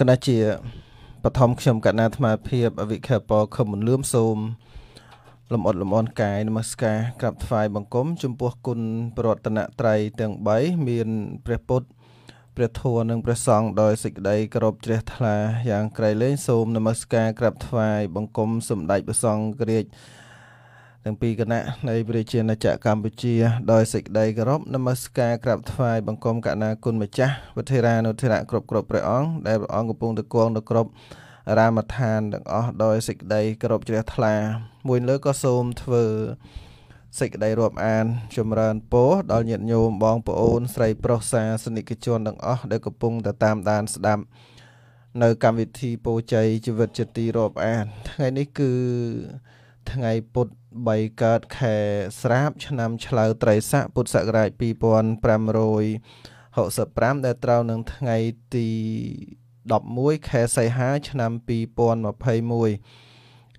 គណៈជាបឋមខ្ញុំកណ្ណាអាត្មាភាពអវិខពខំមិនលឿមសូមលំអត់លំអនកាយនមស្ការក្រាបថ្វាយបង្គំចំពោះគុណប្រតនត្រ័យទាំង3មានព្រះពុទ្ធព្រះធម៌និងព្រះសង្ឃដោយសេចក្តីគោរពជ្រះថ្លាយ៉ាងក្រៃលែងសូម នមស្ការក្រាប ថ្វាយបង្គំសម្ដេចព្រះសង្ឃរាជទាំងពីរគណៈនៃព្រះជាណាចក្រកម្ពុជាដោយសេចក្តីគោរពនមស្ការក្រាបថ្វាយបង្គំកណាគុណម្ចាស់វធិរានុធិរៈគ្រប់គ្រប់ព្រះអង្គដែលព្រះអង្គកំពុងតគង់នៅគ្រប់រាមដ្ឋានទាំងអស់ដោយសេចក្តីគោរពជ្រះថ្លា មួយលើក៏សូមធ្វើសេចក្តីរាប់អានចម្រើនពរដល់ញាតិញោមបងប្អូនស្រីប្រុសសាសនិកជនទាំងអស់ដែលកំពុងតែតាមដាន ស្ដាប់នៅកម្មវិធីពោជ័យជីវិតជាទីរាប់អាន ថ្ងៃនេះគឺថ្ងៃពុទ្ធ3កើតខែស្រាប ឆ្នាំឆ្លូវត្រីស័កពុទ្ធសករាជ2565ដែលត្រូវនឹងថ្ងៃទី11ខែសីហាឆ្នាំ2021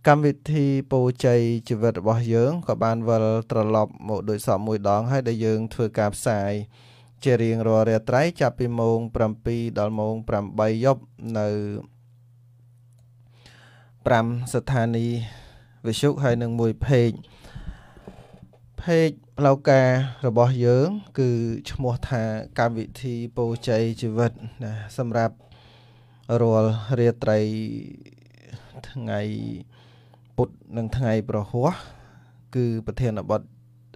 កម្មវិធីពរជ័យជីវិតរបស់យើងក៏បានវិលត្រឡប់មកដូចសពមួយដងហើយដែលយើងធ្វើការផ្សាយ ជារៀងរាល់រាត្រីចាប់ពីម៉ោង7ដល់ម៉ោង8យប់នៅ5ស្ថានីយ៍វិសុខហើយនឹងមួយเพจเพจផ្លូវការរបស់យើង គឺឈ្មោះថាកម្មវិធីពោជ័យជីវិតណាសម្រាប់រាល់រាត្រីថ្ងៃពុទ្ធនិងថ្ងៃប្រហោះគឺប្រធានបទ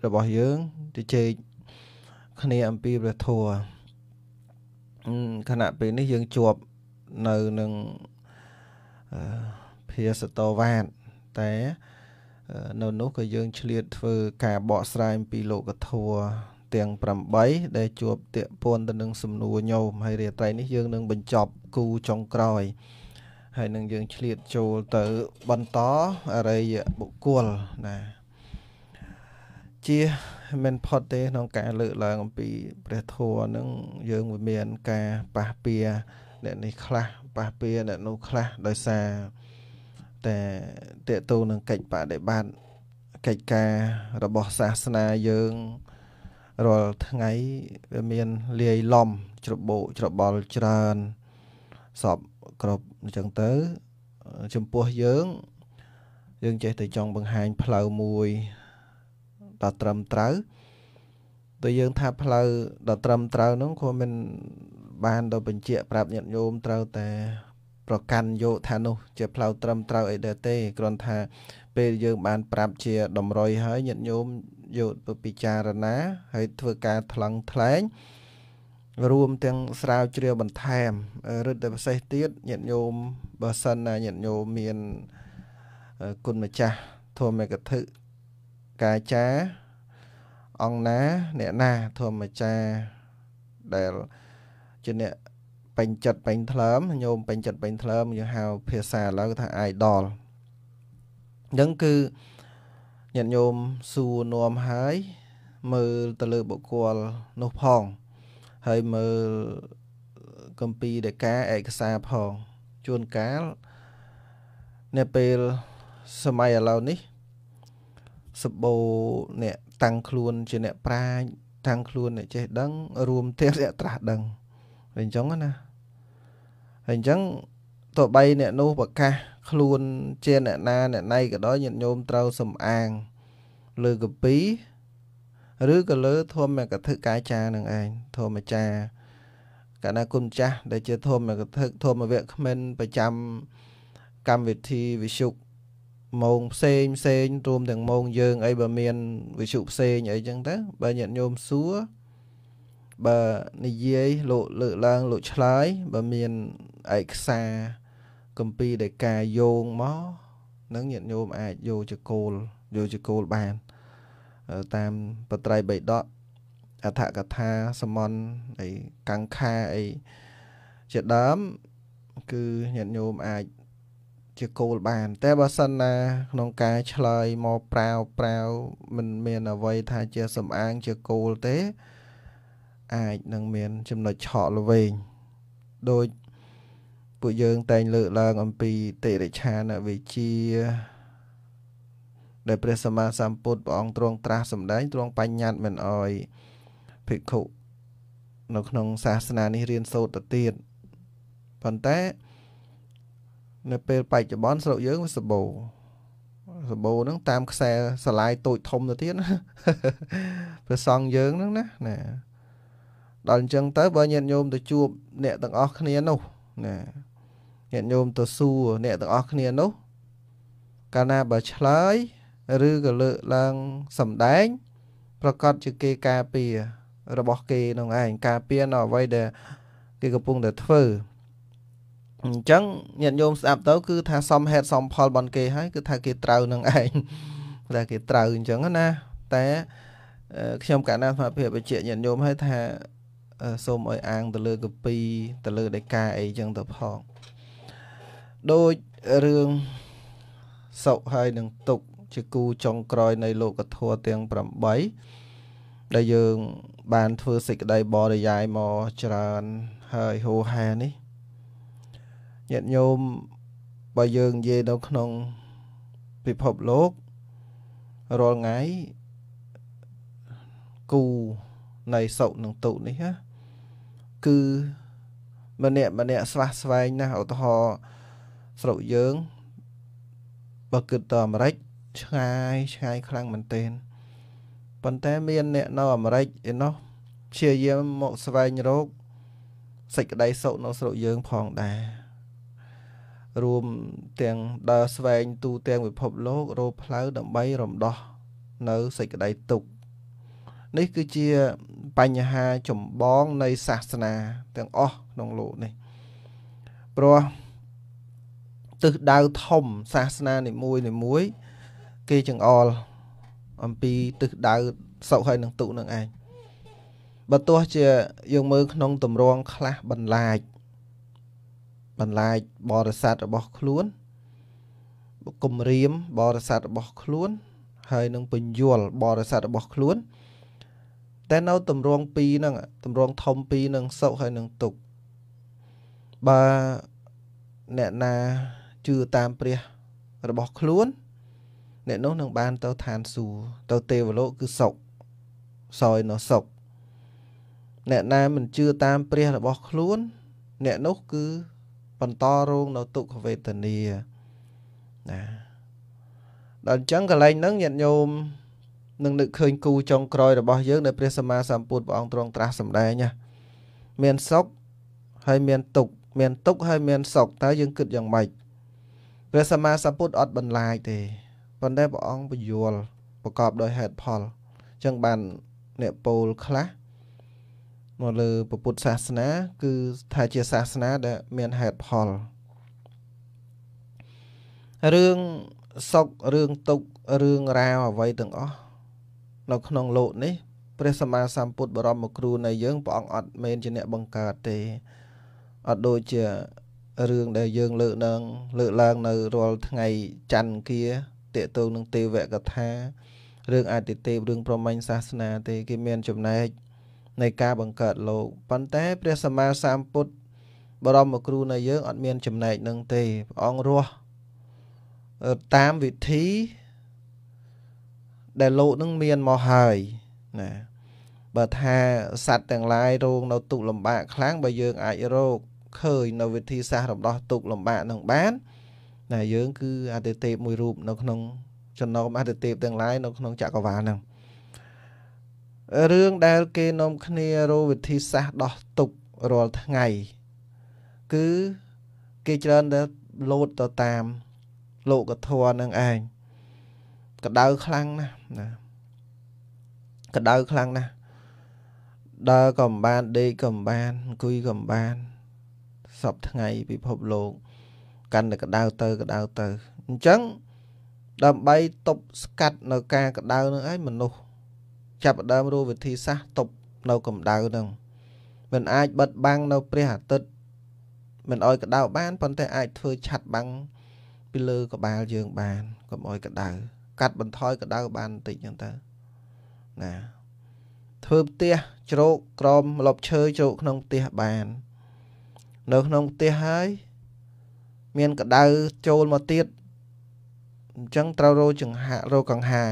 របស់យើងជជែកគ្នាអំពីព្រះធម៌ខណៈពេលនេះយើងជាប់នៅនឹងភាសតវ៉ាត់តែនៅនោះក៏យើង ឆ្លៀតធ្វើ ការបកស្រាយពីលោកធัวទាំង8ដែលជួបតាក់ព័ន្ធទៅនឹងសំណួរញោមហើយរាត្រីនេះយើងនឹងបញ្ចប់ គូចុងក្រោយហើយនឹងយើងឆ្លៀតចូលទៅបន្តអរិយបុគ្គលណា ជាមិនផុតទេក្នុងការលើកឡើងអំពីព្រះធម៌នឹងយើងវាមានការប៉ះពៀអ្នកនេះខ្លះប៉ះពៀអ្នកនោះខ្លះដោយសារតែតេតូនឹងកិច្ចបដិបត្តិកិច្ចការរបស់សាសនាយើងរាល់ថ្ងៃវាមានលាយឡំច្របោកច្របល់ច្រើនសពគ្រប់អញ្ចឹងទៅ ចំពោះយើង យើងចេះតែចង់បង្ហាញផ្លូវមួយដល់ត្រឹមត្រូវតែយើងថាផ្លូវដល់ត្រឹមត្រូវនោះគាត់មិនបានទៅបញ្ជាក់ប្រាប់ញាតិញោមត្រូវតែប្រកាន់យកថានោះជាផ្លូវត្រឹមត្រូវអីដែរទេគ្រាន់ថាពេលយើងបាន ប្រាប់ជាតម្រុយហើយញាតិញោមយកទៅពិចារណាហើយធ្វើការថ្លឹងថ្លែងរួមទាំងស្រាវជ្រាវបន្ថែមឬតែពិសេសទៀតញាតិញោមបើសិនណាញាតិញោមមានគុណម្ចាស់ធម៌កធិកាចាអង្គណា អ្នកណាធម៌ចាដែលជាអ្នកពេញចិត្តពេញថ្លើមញោមពេញចិត្តពេញថ្លើមយើងហៅភាសាឥឡូវថា idol អញ្ចឹងគឺញាតិញោមសួរនាំហើយ មើលទៅលើបុគ្គលនោះផង ហើយមើលកម្ពីដេកាឯកសារផង ជួនកាលនៅពេលសម័យឥឡូវនេះសបោអ្នកតាំងខ្លួនជាអ្នកប្រាជ្ញតាំងខ្លួនអ្នកចេះដឹង រួមទាំងអ្នកត្រាស់ដឹងវាអញ្ចឹងណាហើយអញ្ចឹងទោះបីអ្នកនោះប្រកាសខ្លួនជាអ្នកណាអ្នកណៃក៏ដោយញាតិញោមត្រូវសំអាងលើកពីឬក៏លើធម្មកថាកាយចានឹងឯងធម្មចាកាលណាគុណចាស់ដែលជា ធម្មកថាធម្មវៈក្មិនប្រចាំកម្មវិធីវិសុខម៉ោងផ្សេងផ្សេងរួមទាំងម៉ោងយើងអីបើមាន វិសុខផ្សេងអីចឹងទៅបើញាតិញោមសួរបើនិយាយលោកលើកឡើងលោកឆ្លើយបើមានឯកសារកម្ពីដែលការយោងមកនឹងញាតិញោមអាចយកចកូលយកចកូលបានតាមបត្រៃបៃដកអធកថាសមនអីកង្ខាអីជាដើម គឺញាតិញោមអាចជាគោលបានតែបើសិនណា ក្នុងការឆ្លើយមកប្រាវប្រាវមិនមានអ្វីថាជាសំអាងជាគោលទេអាចនឹងមានចំណុចឆក់ល្វែងដោយពួកយើងតែងលើកឡើងអំពីតិរិឆានវិជាដែលព្រះសម្មាសម្ពុទ្ធព្រះអង្គទ្រង់ត្រាស់សម្ដែង ទ្រង់បញ្ញត្តិមិនអោយភិក្ខុនៅក្នុងសាសនានេះរៀនសូត្រទៅទៀតប៉ុន្តែនៅពេលបច្ចុប្បន្នស្រុកយើងវាសបោសបោហ្នឹង តាមខ្សែស្លាយតូចធំទៅទៀតព្រះសង្ឃយើងហ្នឹងណាណាដល់អញ្ចឹងទៅបើញាតិញោមទៅជួបអ្នកទាំងអស់គ្នានោះណាញាតិញោមទៅសួរអ្នកទាំងអស់គ្នានោះ កាលណាបើឆ្លើយ ឬក៏លើកឡើងសំដែង ប្រកាសជាគេការពាររបស់គេនឹងឯងការពារនៅអ្វីដែលគេកំពុងតែធ្វើអញ្ចឹងញាតិញោមស្ដាប់ទៅគឺថាសំហេតុសំផល បនគេហើយគឺថាគេត្រូវនឹងឯងតែគេត្រូវអញ្ចឹងណា តែខ្ញុំកាលណាស្មារតីបច្ចៈញាតិញោមឲ្យថាសូមឲ្យអាងទៅលើកពីទៅលើដេកាអីចឹងទៅផងដូចរឿងសុខហើយនឹងទុក្ខជាគូចុងក្រោយ នៃលោកធម៌ទាំង8ដែលយើងបានធ្វើសេចក្តីបរិយាយមកច្រើនហើយហូហែនេះញាតិញោមបើយើងនិយាយនៅក្នុង ពិភពលោករាល់ថ្ងៃគូនៃសុខនិងទុក្ខនេះណាគឺម្នាក់ម្នាក់ស្វះស្វែងណាស់ឧទាហរណ៍ស្រុកយើង បើគិតទៅអាមេរិកឆ្ងាយឆ្ងាយខ្លាំងមែនទែនប៉ុន្តែមានអ្នកនៅអាមេរិកឯណោះព្យាយាមមកស្វែងរកសេចក្តីសុខនៅស្រុកយើងផងដែររួមទាំងដើរស្វែងទូទាំងពិភពលោករោផ្លូវដើម្បីរំដោះនៅសេចក្តីទុក្ខនេះគឺជាបញ្ហាចម្បងនៃសាសនា ទាំងអស់ក្នុងលោកនេះព្រោះទិសដៅធំសាសនានីមួយនីមួយគេចង្អល់អំពីទិសដៅសុខហើយនឹងទុនឹងឯងបើទោះជាយើងមើលក្នុងទម្រង់ខ្លះបន្លាច បន្លាចបរិស័ទរបស់ខ្លួនគំរាមបរិស័ទរបស់ខ្លួនហើយនឹងពញ្ញុលបរិស័ទរបស់ខ្លួនតែនៅតម្រង2ហ្នឹងតម្រង ធំ2ហ្នឹងសុខហើយនឹងទុក្ខបើអ្នកណាជឿតាមព្រះរបស់ខ្លួន អ្នកនោះនឹងបានទៅឋានសួគ៌ទៅទេវលោកគឺសុខសោយនៅសុខអ្នកណាមិនជឿតាមព្រះរបស់ខ្លួន អ្នកនោះគឺបន្តរង នៅទុក្ខវេទនាណាដល់អញ្ចឹងកន្លែងហ្នឹងញាតិញោមនឹងនឹកឃើញគូចុងក្រោយរបស់យើងដែលព្រះសម្មាសម្ពុទ្ធព្រះអង្គទ្រង់ត្រាស់សម្ដែងណាមានសុខហើយមានទុក្ខមានទុក្ខហើយមានសុខតើយើងគិតយ៉ាងម៉េចព្រះសម្មាសម្ពុទ្ធអត់បន្លាយទេប៉ុន្តែព្រះអង្គពយល់ប្រកបដោយហេតុផលអញ្ចឹងបានអ្នកពោលខ្លះមកលើពុទ្ធសាសនា គឺថាជាសាសនាដែល មានហេតុផលរឿងសុខរឿងទុក្ខរឿងរ៉ាវអ្វីទាំងអស់នៅក្នុងលោកនេះព្រះសម្មាសម្ពុទ្ធបរមគ្រូនៃយើងព្រះអង្គអត់មែនជាអ្នកបង្កើតទេអត់ដូចជារឿងដែលយើងលើកនឹងលើកឡើងនៅរាល់ថ្ងៃច័ន្ទគៀតេតងនឹងទេវកថារឿងអតិទេពរឿងប្រមាញ់សាសនាទេគេមានចំណែកនៃការបង្កើតលោកប៉ុន្តែ ព្រះសម្មាសម្ពុទ្ធបរមគ្រូនៃយើងអត់មានចំណែកនឹងទេព្រះអង្គរស់តាមវិធីដែលលោកនឹងមានមកហើយណាបើថាសត្វទាំងឡាយរងនៅទុកលំបាកខ្លាំងបើយើងអាចរកឃើញនៅវិធីសាស្ត្ររំដោះទុកលំបាកនឹងបានណាយើងគឺអតិទេពមួយរូបនៅក្នុងចំណោមអតិទេពទាំងឡាយនៅក្នុងចក្រវាលហ្នឹងរឿងដែលគេនាំគ្នារកវិធីសាស្ត្រដោះទុករាល់ថ្ងៃ គឺគេច្រើនតែលោតទៅតាមលោកធម៌នឹងឯងកដៅខ្លាំងណាស់ណាកដៅខ្លាំងណាស់ដើរក៏មិនបានដេកក៏មិនបានអង្គុយក៏មិនបានសពថ្ងៃពិភពលោកកាន់តែកដៅទៅកដៅទៅអញ្ចឹងដើម្បីទប់ស្កាត់នៅការកដៅនឹងឯងមនុស្សចាប់ដើមរੂវិធីសាស្ត្រទប់នៅកម្ដៅនឹងមិនអាចបិទបាំងនៅ ព្រះអាទិត្យមិនឲ្យកដៅបានប៉ុន្តែអាច ធ្វើឆាត់បាំងពីលើក្បាលយើងបានកុំឲ្យកដៅកាត់បន្ថយកម្ដៅបានបន្តិចហ្នឹងទៅណា ធ្វើផ្ទះជ្រោកក្រមលប់ឈើជ្រោកក្នុងផ្ទះបាន នៅក្នុងផ្ទះហើយ មានកម្ដៅចូលមកទៀតអញ្ចឹងត្រូវរោចង្ហារោកង្ហា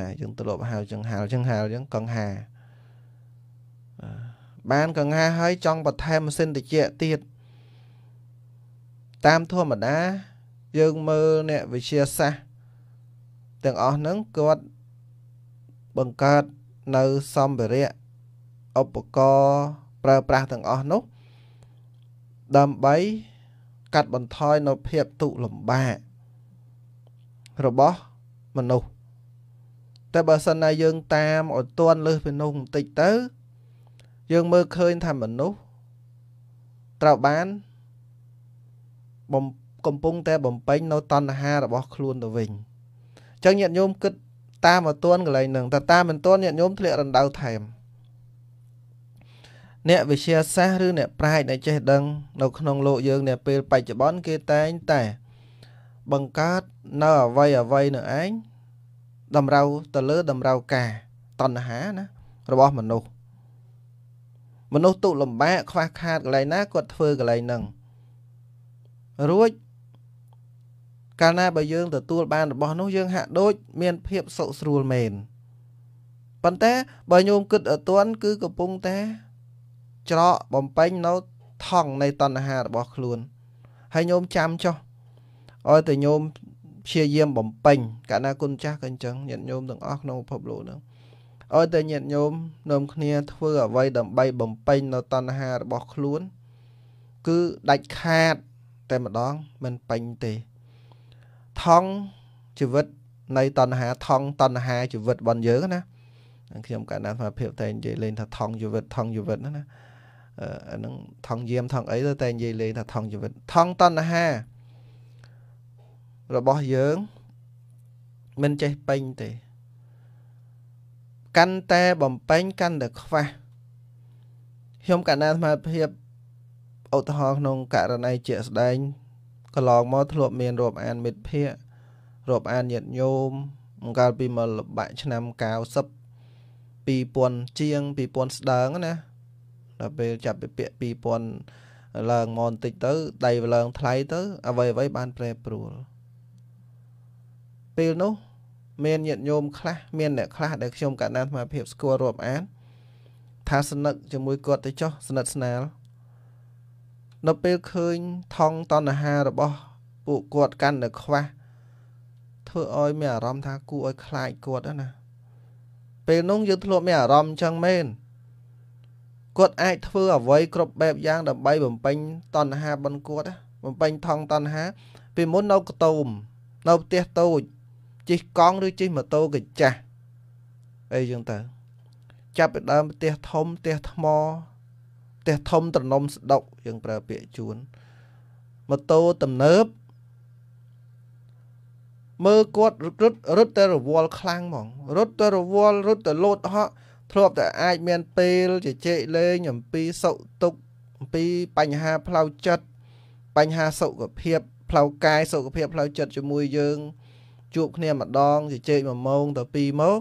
ណាយើងធ្លាប់ហៅចង្ហាលចង្ហាលអញ្ចឹងកង្ហាបានកង្ហាហើយចង់បន្ថែមម៉ាស៊ីនត្រជាក់ទៀតតាមធម្មតាយើងមើលអ្នកវិទ្យាសាស្ត្រទាំងអស់ហ្នឹងគាត់បង្កើតនៅសម្ភារៈឧបករណ៍ប្រើប្រាស់ទាំងអស់នោះ ដើម្បីកាត់បន្ថយនៅភាពទុលំបាករបស់មនុស្សតែបើសិនណាយើង តាមឲ្យតន់លើសពីនោះបន្តិចទៅយើងមើលឃើញថាមនុស្សត្រូវបានបំកំពុងតែបំពេញ នៅតណ្ហារបស់ខ្លួនទៅវិញចឹងញាតិញោមគិតតាមឲ្យទាន់កន្លែងហ្នឹងតែតាមមិនទាន់ញាតិញោមធ្លាក់រណ្ដៅថែមអ្នកវិទ្យាសាស្ត្រឬអ្នកប្រាជ្ញដែលចេះដឹង នៅក្នុងលោកយើងនាពេលបច្ចុប្បន្នគេតែងតែបង្កើតនៅអវ័យអវ័យនឹងឯងតម្រូវទៅលើតម្រូវការតណ្ហាណារបស់មនុស្សមនុស្សទុលំបាកខ្វះខាតកន្លែងណាគាត់ធ្វើកន្លែងហ្នឹងរួចកាលណាបើយើងទទួលបានរបស់នោះយើងហាក់ដូចមានភាពសុខស្រួលមែនប៉ុន្តែបើញោមគិតអត់ទាន់គឺកំពុងតែច្រកបំពេញនៅថង់នៃតណ្ហារបស់ខ្លួនហើយញោមចាំចុះឲ្យតែញោមព្យាយាមបំពេញកាលណាគុណចាស់ក៏អញ្ចឹងញាតិញោមទាំងអស់ក្នុងពិភពលោកហ្នឹងឲ្យតែញាតិញោមនាំគ្នាធ្វើអ្វីដើម្បីបំពេញនៅតណ្ហារបស់ខ្លួនគឺដាច់ខាតតែម្ដងមិនពេញទេថង់ជីវិតនៃតណ្ហាថង់តណ្ហាជីវិតរបស់យើងណាខ្ញុំកាលណាថាភាពតែនិយាយលេងថាថង់ជីវិតថង់ជីវិតណាណាអានឹងថង់យាមថង់អីទៅតែនិយាយលេងថាថង់ជីវិតថង់តណ្ហារបស់យើងមិនចេះពេញទេកាន់តែបំពេញកាន់តែខ្វះខ្ញុំកណ្ដាលសមត្ថភាពឧទាហរណ៍ក្នុងករណី ជាក់ស្ដែងកន្លងមកធ្លាប់មានរាប់អាន មិត្តភ័ក្តិរាប់អានញាតិញោមកាលពីមកលបាក់ឆ្នាំ90 2000ជាង2000ស្ដើងណាដល់ពេលចាប់ពីពាក់2000ឡើងមកបន្តិចទៅដៃឡើងថ្លៃទៅអ្វីអ្វីបានប្រែប្រួលពេលនោះមានញាតិញោមខ្លះមានអ្នកខ្លះដែលខ្ញុំកណ្ដាលអាត្មាភាពស្គាល់រាប់អាន ថាស្និទ្ធជាមួយគាត់ទៅចុះស្និទ្ធស្នាលនៅពេលឃើញថង់តណ្ហារបស់ពួកគាត់កាន់តែខ្វះធ្វើឲ្យមានអារម្មណ៍ថាគួរឲ្យខ្លាចគាត់ណាពេលនោះយើងធ្លាប់មានអារម្មណ៍ចឹងមែនគាត់អាចធ្វើអ្វីគ្រប់បែបយ៉ាង ដើម្បីបំពេញតណ្ហាបនគាត់បំពេញថង់តណ្ហា ពីមុននៅកតូមនៅផ្ទះតូចជិះកង់ឬជិះម៉ូតូកញ្ចាស់អីចឹងទៅចាប់ពីដើមផ្ទះធំផ្ទះថ្មផ្ទះធំត្រនំស្ដុកយើងប្រើពាក្យជួនម៉ូតូទំនើប មើលគាត់រត់រត់តែរវល់ខ្លាំងហ្មងរត់តែរវល់រត់តែលោតហក់ធ្លាប់តែអាចមានពេលជជែកលេងអំពីសុខទុក្ខអំពីបញ្ហាផ្លូវចិត្តបញ្ហាសុខភាពផ្លូវកាយសុខភាពផ្លូវចិត្តជាមួយយើង ជួបគ្នាម្ដងជជែក1ម៉ោងទៅ2ម៉ោង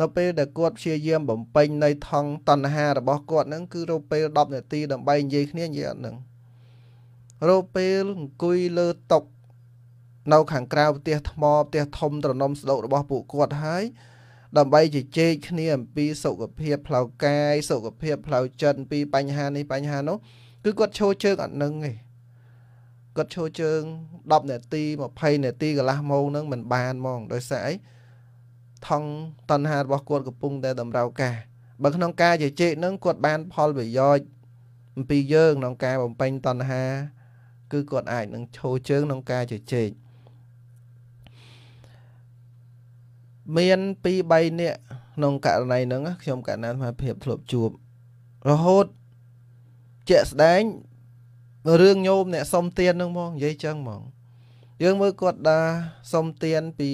នៅពេលដែលគាត់ព្យាយាមបំពេញនៃថង់តណ្ហារបស់គាត់ហ្នឹងគឺរោពេល10នាទីដើម្បីនិយាយគ្នានិយាយអត់ហ្នឹងរោពេលអង្គុយលើតុនៅខាងក្រៅផ្ទះថ្មផ្ទះធំត្រនំស្ដុករបស់ពួកគាត់ហើយដើម្បីជជែកគ្នាអំពីសុខភាពផ្លូវកាយសុខភាពផ្លូវចិត្តពីបញ្ហានេះបញ្ហានោះគឺគាត់ឈរជើងអត់នឹងទេគាត់ឈរជើង10នាទី20នាទីកន្លះម៉ោងហ្នឹងមិនបានហ្មងដោយសារអីថង់តណ្ហារបស់គាត់កំពុងតែតម្រូវការបើក្នុងការជជែកនឹងគាត់បាន ផលប្រយោជន៍អំពីយើងក្នុងការបំពេញតណ្ហា គឺគាត់អាចនឹងឈោជើងក្នុងការជជែកមាន2 3នាក់ក្នុងករណីហ្នឹងខ្ញុំកណ្ដាលថាភាពធ្លាប់ជួបរហូតជាក់ស្ដែងរឿងញោមអ្នកសុំទានហ្នឹងហ្មងនិយាយចឹងហ្មងយើងមើលគាត់ដាសុំទានពី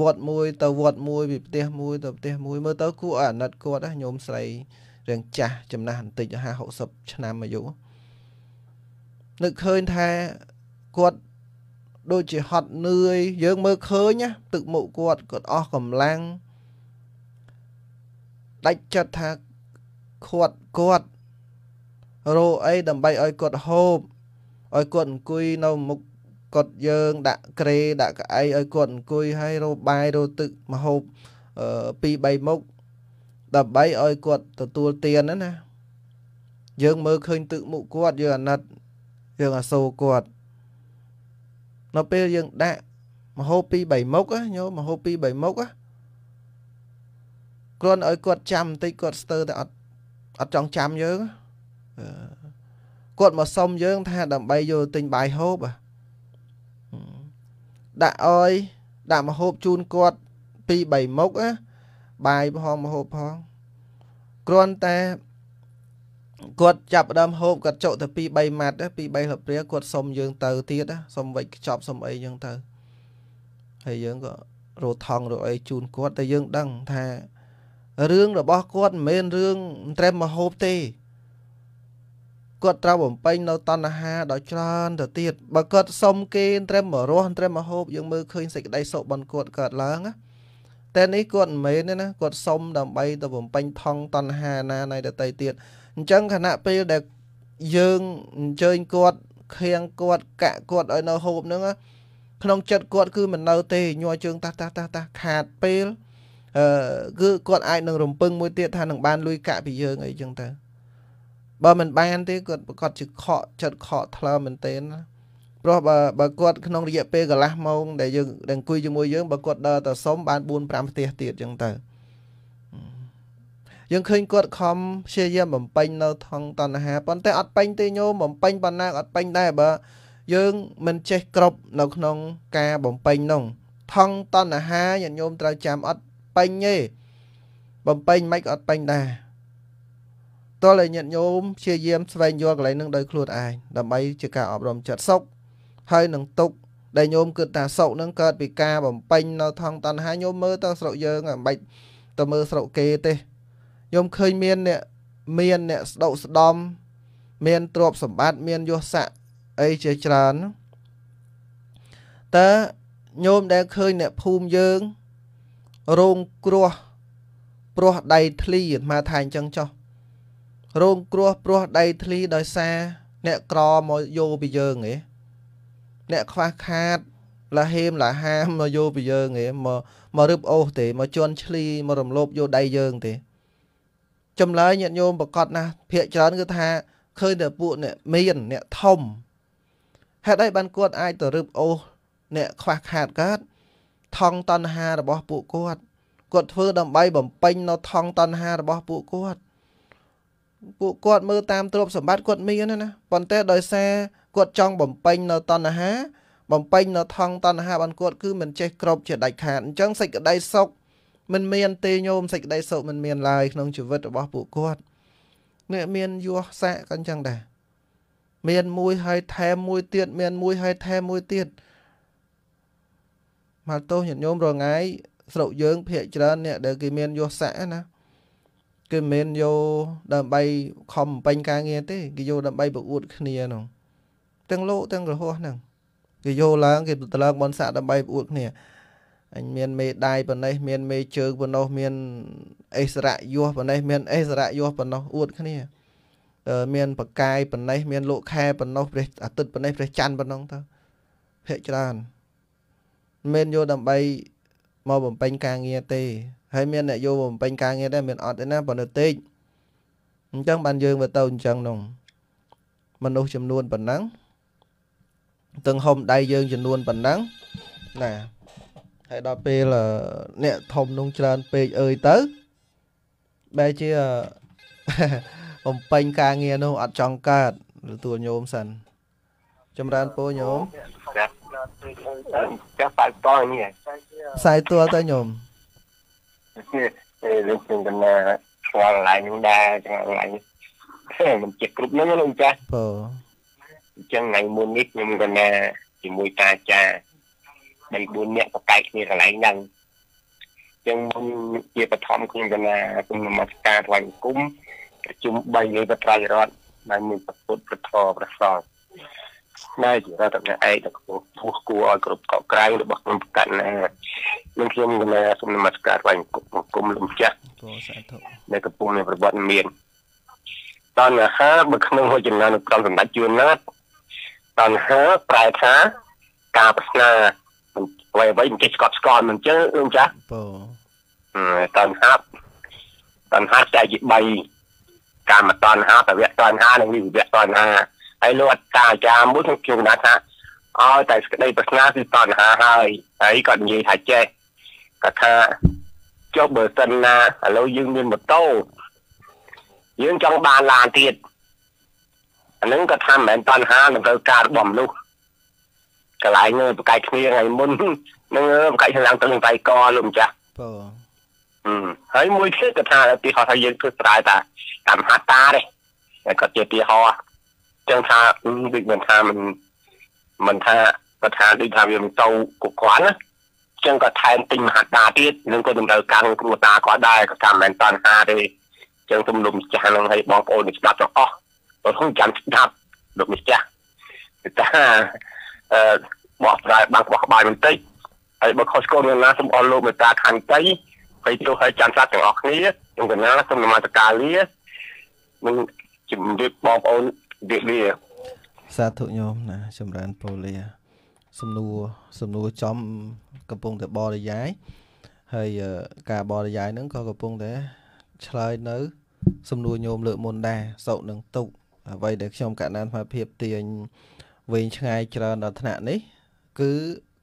វត្តមួយទៅវត្តមួយពីផ្ទះមួយទៅផ្ទះមួយមើលទៅគួរអាណិតគាត់ណាញោមស្រីរឿងចាស់ចំណាស់បន្តិច50 60ឆ្នាំអាយុនឹកឃើញថាគាត់ដូចជាហត់នឿយយើងមើលឃើញណាទឹកមុខគាត់គាត់អស់កម្លាំងដាច់ចិត្តថាខាត់គាត់រោអីដើម្បីឲ្យគាត់ហូបឲ្យគាត់អង្គុយនៅមុខគាត់យើងដាក់ក្រេដាក់កៅអីឲ្យគាត់អង្គុយហើយរោបាយរោទឹកម្ហូប2 3មុខដើម្បីឲ្យគាត់ទទួលទានណាយើងមើលឃើញទឹកមុខគាត់យើងអាណិតយើងអាសូរគាត់នៅពេលយើងដាក់មហូបពីរ3មុខញោមមហូបពីរ3មុខគ្រាន់ឲ្យគាត់ចាំបន្តិចគាត់ស្ទើរតែអត់អត់ចង់ចាំយើងគាត់មកសុំយើងថាដើម្បីយកទិញបាយហូបដាក់អយដាក់មហូបជូនគាត់ពី3មុខណាបាយផងមហូបផងគ្រាន់តែគាត់ចាប់ដើមហូបគាត់ចុកទៅពី3ម៉ាត់ពី3លព្រាគាត់សុំយើងទៅទៀតសុំវិចខ្ចប់សុំអីយើងទៅហើយយើងក៏រត់ថងរត់អីជូនគាត់តែយើងដឹងថារឿងរបស់ គាត់មិនមែនរឿងត្រឹមមហូបទេគាត់ត្រូវបំពេញនៅតណ្ហាដោយច្រើនទៅទៀតបើគាត់សុំគេ ត្រឹមរស់ត្រឹមហូបយើងមើលឃើញសេចក្តីសុខបនគាត់កើតឡើងណាតែនេះគាត់មិនមែនទេណាគាត់សុំដើម្បីទៅបំពេញថង់តណ្ហាណាណៃដតីទៀតអញ្ចឹងខណៈពេលដែលយើងអញ្ជើញគាត់ខៀងគាត់កាក់គាត់ឲ្យនៅហូបហ្នឹងក្នុងចិត្តគាត់គឺមិននៅទេញ័រជើងតះតះតះតះខាតពេលអឺគឺគាត់អាចនឹងរំពឹងមួយទៀតថានឹងបានលុយកាក់ពីយើងអីចឹងទៅបើមិនបានទេគាត់ប្រកាសជាខកចិត្តខកថ្លើមមែនទែនណាព្រោះបើបើគាត់ក្នុងរយៈពេលកន្លះម៉ោងដែលយើងដែលអង្គុយជាមួយយើងបើគាត់ដើរទៅសុំបាន4 5ផ្ទះទៀតអញ្ចឹងទៅយើងឃើញគាត់ខំព្យាយាមបំពេញនៅថងតណ្ហាប៉ុន្តែអត់ពេញទេញោមបំពេញប៉ុណ្ណាអត់ពេញដែរបើយើងមិនចេះគ្រប់ នៅ ក្នុងការបំពេញនោះថងតណ្ហាញាតិញោមត្រូវចាំអត់ពេញទេបំពេញមិនក៏អត់ពេញដែរទល់ឲ្យញាតិញោមព្យាយាមស្វែងយល់កន្លែងនឹងដោយខ្លួនឯងដើម្បីជាការអប់រំចិត្តសុខហើយនឹងទុកដែលញោមគិតថាសុខនឹងកើតពីការបំពេញនៅថងតណ្ហាញោមមើលទៅស្រុកយើងមិនបាច់ទៅមើលស្រុកគេទេញោមឃើញមានអ្នកមានអ្នកស្ដុកស្ដំមានទ្រព្យសម្បត្តិមានយសស័កអីជាច្រើនតើញោមដែលឃើញអ្នកភូមិយើងរងគ្រោះព្រោះដៃធ្លីមកថាអញ្ចឹងចោះរងគ្រោះព្រោះដីធ្លីដោយសារអ្នកក្រមកយោពីយើងហ៎អ្នកខ្វះខាតលាហេមលាហាមមកយោពីយើងហ៎មកមករឹបអូសទេមកជន់ឈ្លីមករំលោភយោដីយើងទេចម្លើយញាតិញោមប្រកាសណាស់ភាកច្រើនគឺថាឃើញតែពួកអ្នកមានអ្នកធំហេតុអីបានគាត់អាចទៅរឹបអូសអ្នកខ្វះខាតកើតថងតណ្ហារបស់ពួកគាត់គាត់ធ្វើដើម្បីបំពេញនៅថងតណ្ហារបស់ពួកគាត់ពួកគាត់មើលតាមទ្រព្យសម្បត្តិគាត់មានណាប៉ុន្តែដោយសារគាត់ចង់បំពេញ នៅតណ្ហាបំពេញនៅថងតណ្ហាបានគាត់គឺមិនចេះគ្រប់ជាដាច់ខាតអញ្ចឹងសេចក្តីសុខមិនមានទេញោមសេចក្តីសុខមិនមានឡើយក្នុងជីវិតរបស់ពួកគាត់អ្នកមានយោះសាក់ក៏អញ្ចឹងដែរមានមួយហើយថែមមួយទៀតមានមួយហើយថែមមួយទៀតមកទោសញាតិញោមរងាយស្រុកយើងភាកច្រើនអ្នកដែលគេមានយោះសាក់ណាគេមិនមែនយកដើម្បីខំបំពេញការងារទេគេយកដើម្បីប្រអួតគ្នានោះទាំងលោកទាំងរហ័សហ្នឹងគេយកឡើងគេទៅឡើងបនស័កដើម្បីប្រអួតគ្នាអញមាន មេដាយប៉ុណ្ណេះមានមេជើងប៉ុណ្ណោះ មានអេសរៈយោះប៉ុណ្ណេះមានអេសរៈយោះប៉ុណ្ណោះអួតគ្នា មាន បកាយប៉ុណ្ណេះមានលោក ខែប៉ុណ្ណោះព្រះអាទិត្យប៉ុណ្ណេះព្រះច័ន្ទប៉ុណ្ណោះទៅភាកច្រើនមិនយកដើម្បីមកបំពេញការងារទេហើយមាន អ្នកយកបំពេញការងារដែរមានអត់ទេណាប៉ុន្តែតិចអញ្ចឹងបានយើងវាទៅអញ្ចឹងនោះមនុស្សចំនួនប៉ុណ្ណឹងទាំងហុំដៃយើងចំនួនប៉ុណ្ណឹងណាហើយដល់ពេលអ្នកធំនោះច្រើនពេកអើយទៅបែរជាបំពេញការងារនោះអត់ចង់កើតទទួលញោមសិន ចម្រើនពរញោមចាស់បើកតនេះខ្សែទួលទៅញោមលោកនឹងដំណើរឆ្លងឡាញនោះដែរចឹងឡាញមិនជិតគ្រប់នឹងលោកចាស់បើអញ្ចឹងថ្ងៃមុននេះខ្ញុំកណាជាមួយតាចា3 4នាក់បកែកគ្នាកន្លែងហ្នឹងអញ្ចឹងមុនជាបឋមខ្ញុំកណាខ្ញុំនមស្ការថ្វាយគុំប្រជុំ3នៃបត្រៃរដ្ឋដែលមានពុទ្ធប្រធប្រសងខ្មែរជារដ្ឋម្នាក់ឯកដែលខ្ពស់ពោះគួរឲ្យគ្រប់កក់ក្រៅរបស់ខ្ញុំប្រកាសណានឹងខ្ញុំកណាសូមនមស្ការថ្វាយបង្គំលោកចាស់ដែលកំពុងមានប្រវត្តិមានតណ្ហាបើក្នុងហោចំណានុក្រមសម្ដេចជួនណាតតណ្ហាប្រែថាការប្រស្នាអ្វីអ្វីមិនចេះស្កត់ស្កល់មិនចឹងលោកចាស់បាទតណ្ហាតណ្ហាចែកជា3កាមតណ្ហាតវៈតណ្ហានិងវិវៈតណ្ហាហើយនៅអត្តាអាចារ្យមួយខ្ញុំខ្ញុំដាក់ថាឲ្យតែសេចក្តីប្រាថ្នាគឺតណ្ហាហើយហើយគាត់និយាយថាចេះគាត់ថាចុះបើសិនណាឥឡូវយើងមានម៉ូតូយើងចង់បានឡានទៀតអានឹងគាត់ថាមិនមែនតណ្ហានឹងត្រូវការរបស់មនុស្សកន្លែងនឹងប្រកែកគ្នាថ្ងៃមុននឹងប្រកែកឆ្នាំទៅនឹងបៃកលោកម្ចាស់បើហើយមួយទៀតគាត់ថាឧទាហរណ៍ថាយើងធ្វើស្រែតាកម្មហតាទេគាត់ជាឧទាហរណ៍ចឹងថាដូចមិនថាមិនមិនថាបើថាដូចថាវាមិនទៅគ្រប់គ្រាន់ណាចឹងក៏ថែមទិញមហាតាទៀតនឹងក៏តម្រូវការគ្រូតាគាត់ដែរក៏ថាមិនមែនតណ្ហាទេចឹងទំនុំចាស់នឹងឲ្យបងប្អូនស្ដាប់ទាំងអស់បើខ្ញុំចាំស្ដាប់លោកម្ចាស់ថាអឺបកស្រាយបាំងបោះក្បាយបន្តិចហើយបើខុសកូនណាសូមអរលោកមេត្តាខាងទីហើយទោះឲ្យចាំស្ដាប់ទាំងអស់គ្នាខ្ញុំកណាសូមនមស្ការលានឹងជំរាបបងប្អូនវិលាសាធុញោមណាចម្រើនពូលាសំនួរសំនួរចំកំពុងតែបរិយាយហើយការបរិយាយហ្នឹងក៏កំពុងតែឆ្លើយនៅ សំនួរញោមលើកមុនដែរសុខនឹងទុកអ្វីដែលខ្ញុំកណ្ដាលស្មារតីទាញវែងឆ្ងាយច្រើនដល់ថ្នាក់នេះគឺ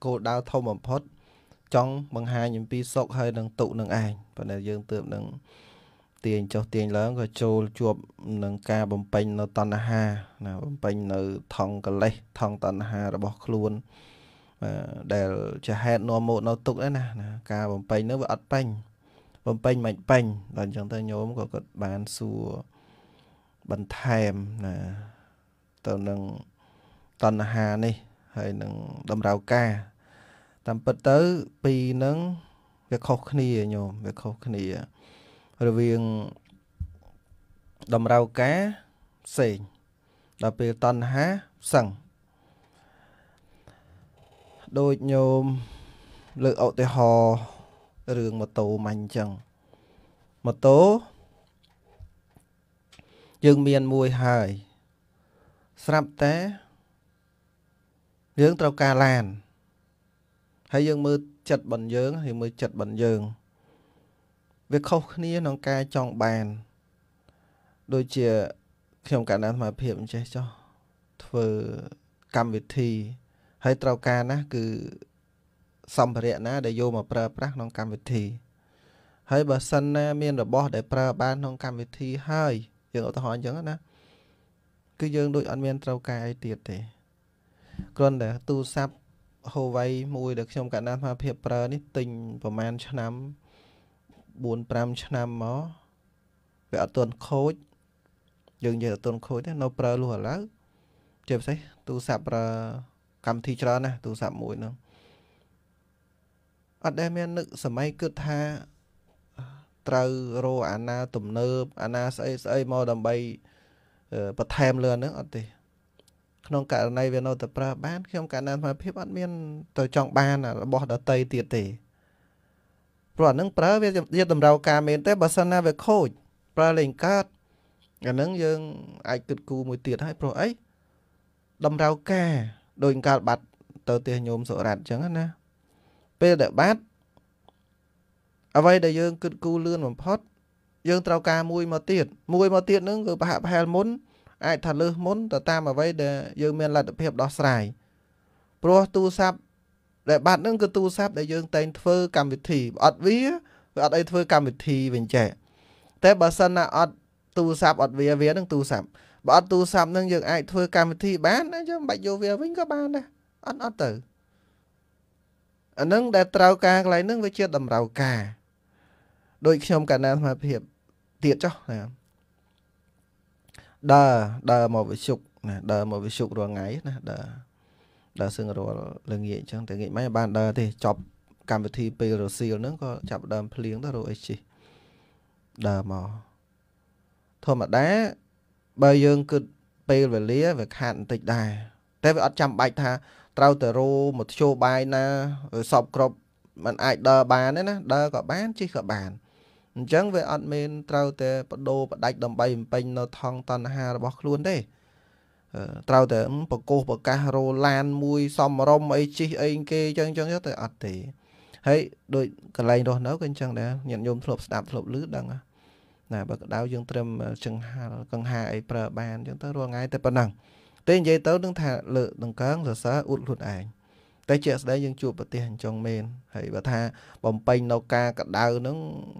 គោលដៅធំបំផុតចង់បង្ហាញអំពីសុខហើយនឹងទុកនឹងឯងប៉ុន្តែយើងទើបនឹងទាញចុះទាញឡើងក៏ចូលជួបនឹងការបំពេញនៅតណ្ហាណាបំពេញនៅថងកិលេសថងតណ្ហារបស់ខ្លួនដែលជាហេតុនាំមកនៅទុកដែរណាណាការបំពេញនោះវាអត់ពេញ បំពេញមិនពេញដល់អញ្ចឹងទៅញោមក៏គាត់បានសួរបន្ថែមណាទៅនឹងតណ្ហានេះហើយនឹងតម្រូវការតាមពិតទៅពីនឹងវាខុសគ្នាញោមវាខុសគ្នារវាងតម្រូវការផ្សេងដល់ពេលតណ្ហាផ្សឹងដូចញោមលើកឧទាហរណ៍រឿងម៉ូតូមាញ់អញ្ចឹងម៉ូតូយើងមានមួយហើយ ស្រាប់តែយើងត្រូវការឡាន ហើយយើង មើលចិត្តបនយើងហើយមើលចិត្តបនយើងវាខុសគ្នាក្នុងការចង់បានដូចជាខ្ញុំកាលណាសមាភាពអញ្ចេះចោះធ្វើកម្មវិធី ហើយត្រូវការណា គឺសម្ភារៈណា ដែលយកមកប្រើប្រាស់ក្នុងកម្មវិធី ហើយបើសិនណាមានរបស់ដែលប្រើបានក្នុងកម្មវិធី ហើយយើងឧទាហរណ៍អញ្ចឹងណា គឺយើងដូចអត់មានត្រូវការអីទៀតទេគ្រាន់តែទូរស័ព្ទ Huawei មួយដែលខ្ញុំកណ្ដាលស្មារតីប្រើនេះទិញប្រហែលឆ្នាំ4 5ឆ្នាំមកវាអត់ទាន់ខូច យើងនិយាយអត់ទាន់ខូចទេនៅប្រើលុះឥឡូវជាពិសេសទូរស័ព្ទប្រើកម្មវិធីច្រើនណាស់ទូរស័ព្ទមួយហ្នឹងអត់ដែលមាននឹកសម័យគិតថាត្រូវរោអាណា ទំនើបអាណាស្អីស្អីមកដើម្បីបន្ថែមលើហ្នឹងអត់ទេ ក្នុងករណីវានៅតែប្រើបានខ្ញុំកណ្ដាលសមត្ថភាពអត់មានទៅចង់បានរបស់ដតីទៀតទេព្រោះអានឹងប្រើវាជាតម្រូវការមែនទេបើសិនណាវាខូចប្រើលេងកើតអានឹងយើងអាចគិតគូរមួយទៀតហើយព្រោះអីតម្រូវការដោយកាលបាត់ទៅទៀតញោមសុរ៉ាត់អញ្ចឹងណា ពេលដែលបាត់អ្វីដែលយើងគិតគូរលឿនបំផុត យើងត្រូវការមួយមកទៀតមួយមកទៀតនឹងគឺប្រហាក់ប្រហែលមុនអាចថាលើសមុនទៅតាមអ្វីដែលយើងមានលទ្ធភាពដោះស្រាយព្រោះទូរស័ព្ទដែលបាត់ហ្នឹងគឺទូរស័ព្ទដែលយើងតែងធ្វើកម្មវិធីអត់វាវាអត់អីធ្វើកម្មវិធីវិញចេះតែបើសិនណាអត់ទូរស័ព្ទអត់វាវានឹងទូរស័ព្ទបើអត់ទូរស័ព្ទនឹងយើងអាចធ្វើកម្មវិធីបានណាយើងមិនបាច់យកវាវិញក៏បានដែរអត់អត់ទៅអានឹងដែលត្រូវការកន្លែងហ្នឹងវាជា តម្រូវការដូចខ្ញុំកាលណាសមាភិបទៀតចុះណាដើរដើរមកវិសុកណាដើរមកវិសុករងថ្ងៃណាដើរដើរសឹងរាល់ល្ងាចអញ្ចឹងតែងាកមិនបានដើរទេចប់កម្មវិធីពេលរសៀលហ្នឹងក៏ចាប់ដើមភ្លៀងទៅរកអីជិះដើរមកធម្មតាបើយើងគិតពេលវេលាវាខាតបន្តិចដែរតែវាអត់ចាំបាច់ថាត្រូវទៅរោមធ្យោបាយណាសពគ្រប់มันអាចដើរបានទេណាដើរក៏បានជិះក៏បានអញ្ចឹងវាអត់មែនត្រូវតែបដូរបដាច់ដើម្បីបំពេញនៅថងតណ្ហារបស់ខ្លួនទេត្រូវតែប្រកោសប្រកាសរោឡានមួយសំរុំអីជីអីគេអញ្ចឹងអញ្ចឹងទៅអត់ទេហើយដូចកន្លែងរស់នៅក៏អញ្ចឹងដែរញាតិញោមធ្លាប់ស្ដាប់ធ្លាប់ឮដឹងណាបើក្តៅយើងត្រឹមចង្ហាលកង្ហាអីប្រើបានអញ្ចឹងទៅរាល់ថ្ងៃតែប៉ុណ្ណឹងតែនិយាយទៅនឹង ថាលើកដង្កើងសរសើរអួតខ្លួនឯងតែជាក់ស្ដែងយើងជួបប្រទេសអញ្ចឹងមែនហើយបើថាបំពេញនៅការកដៅនឹង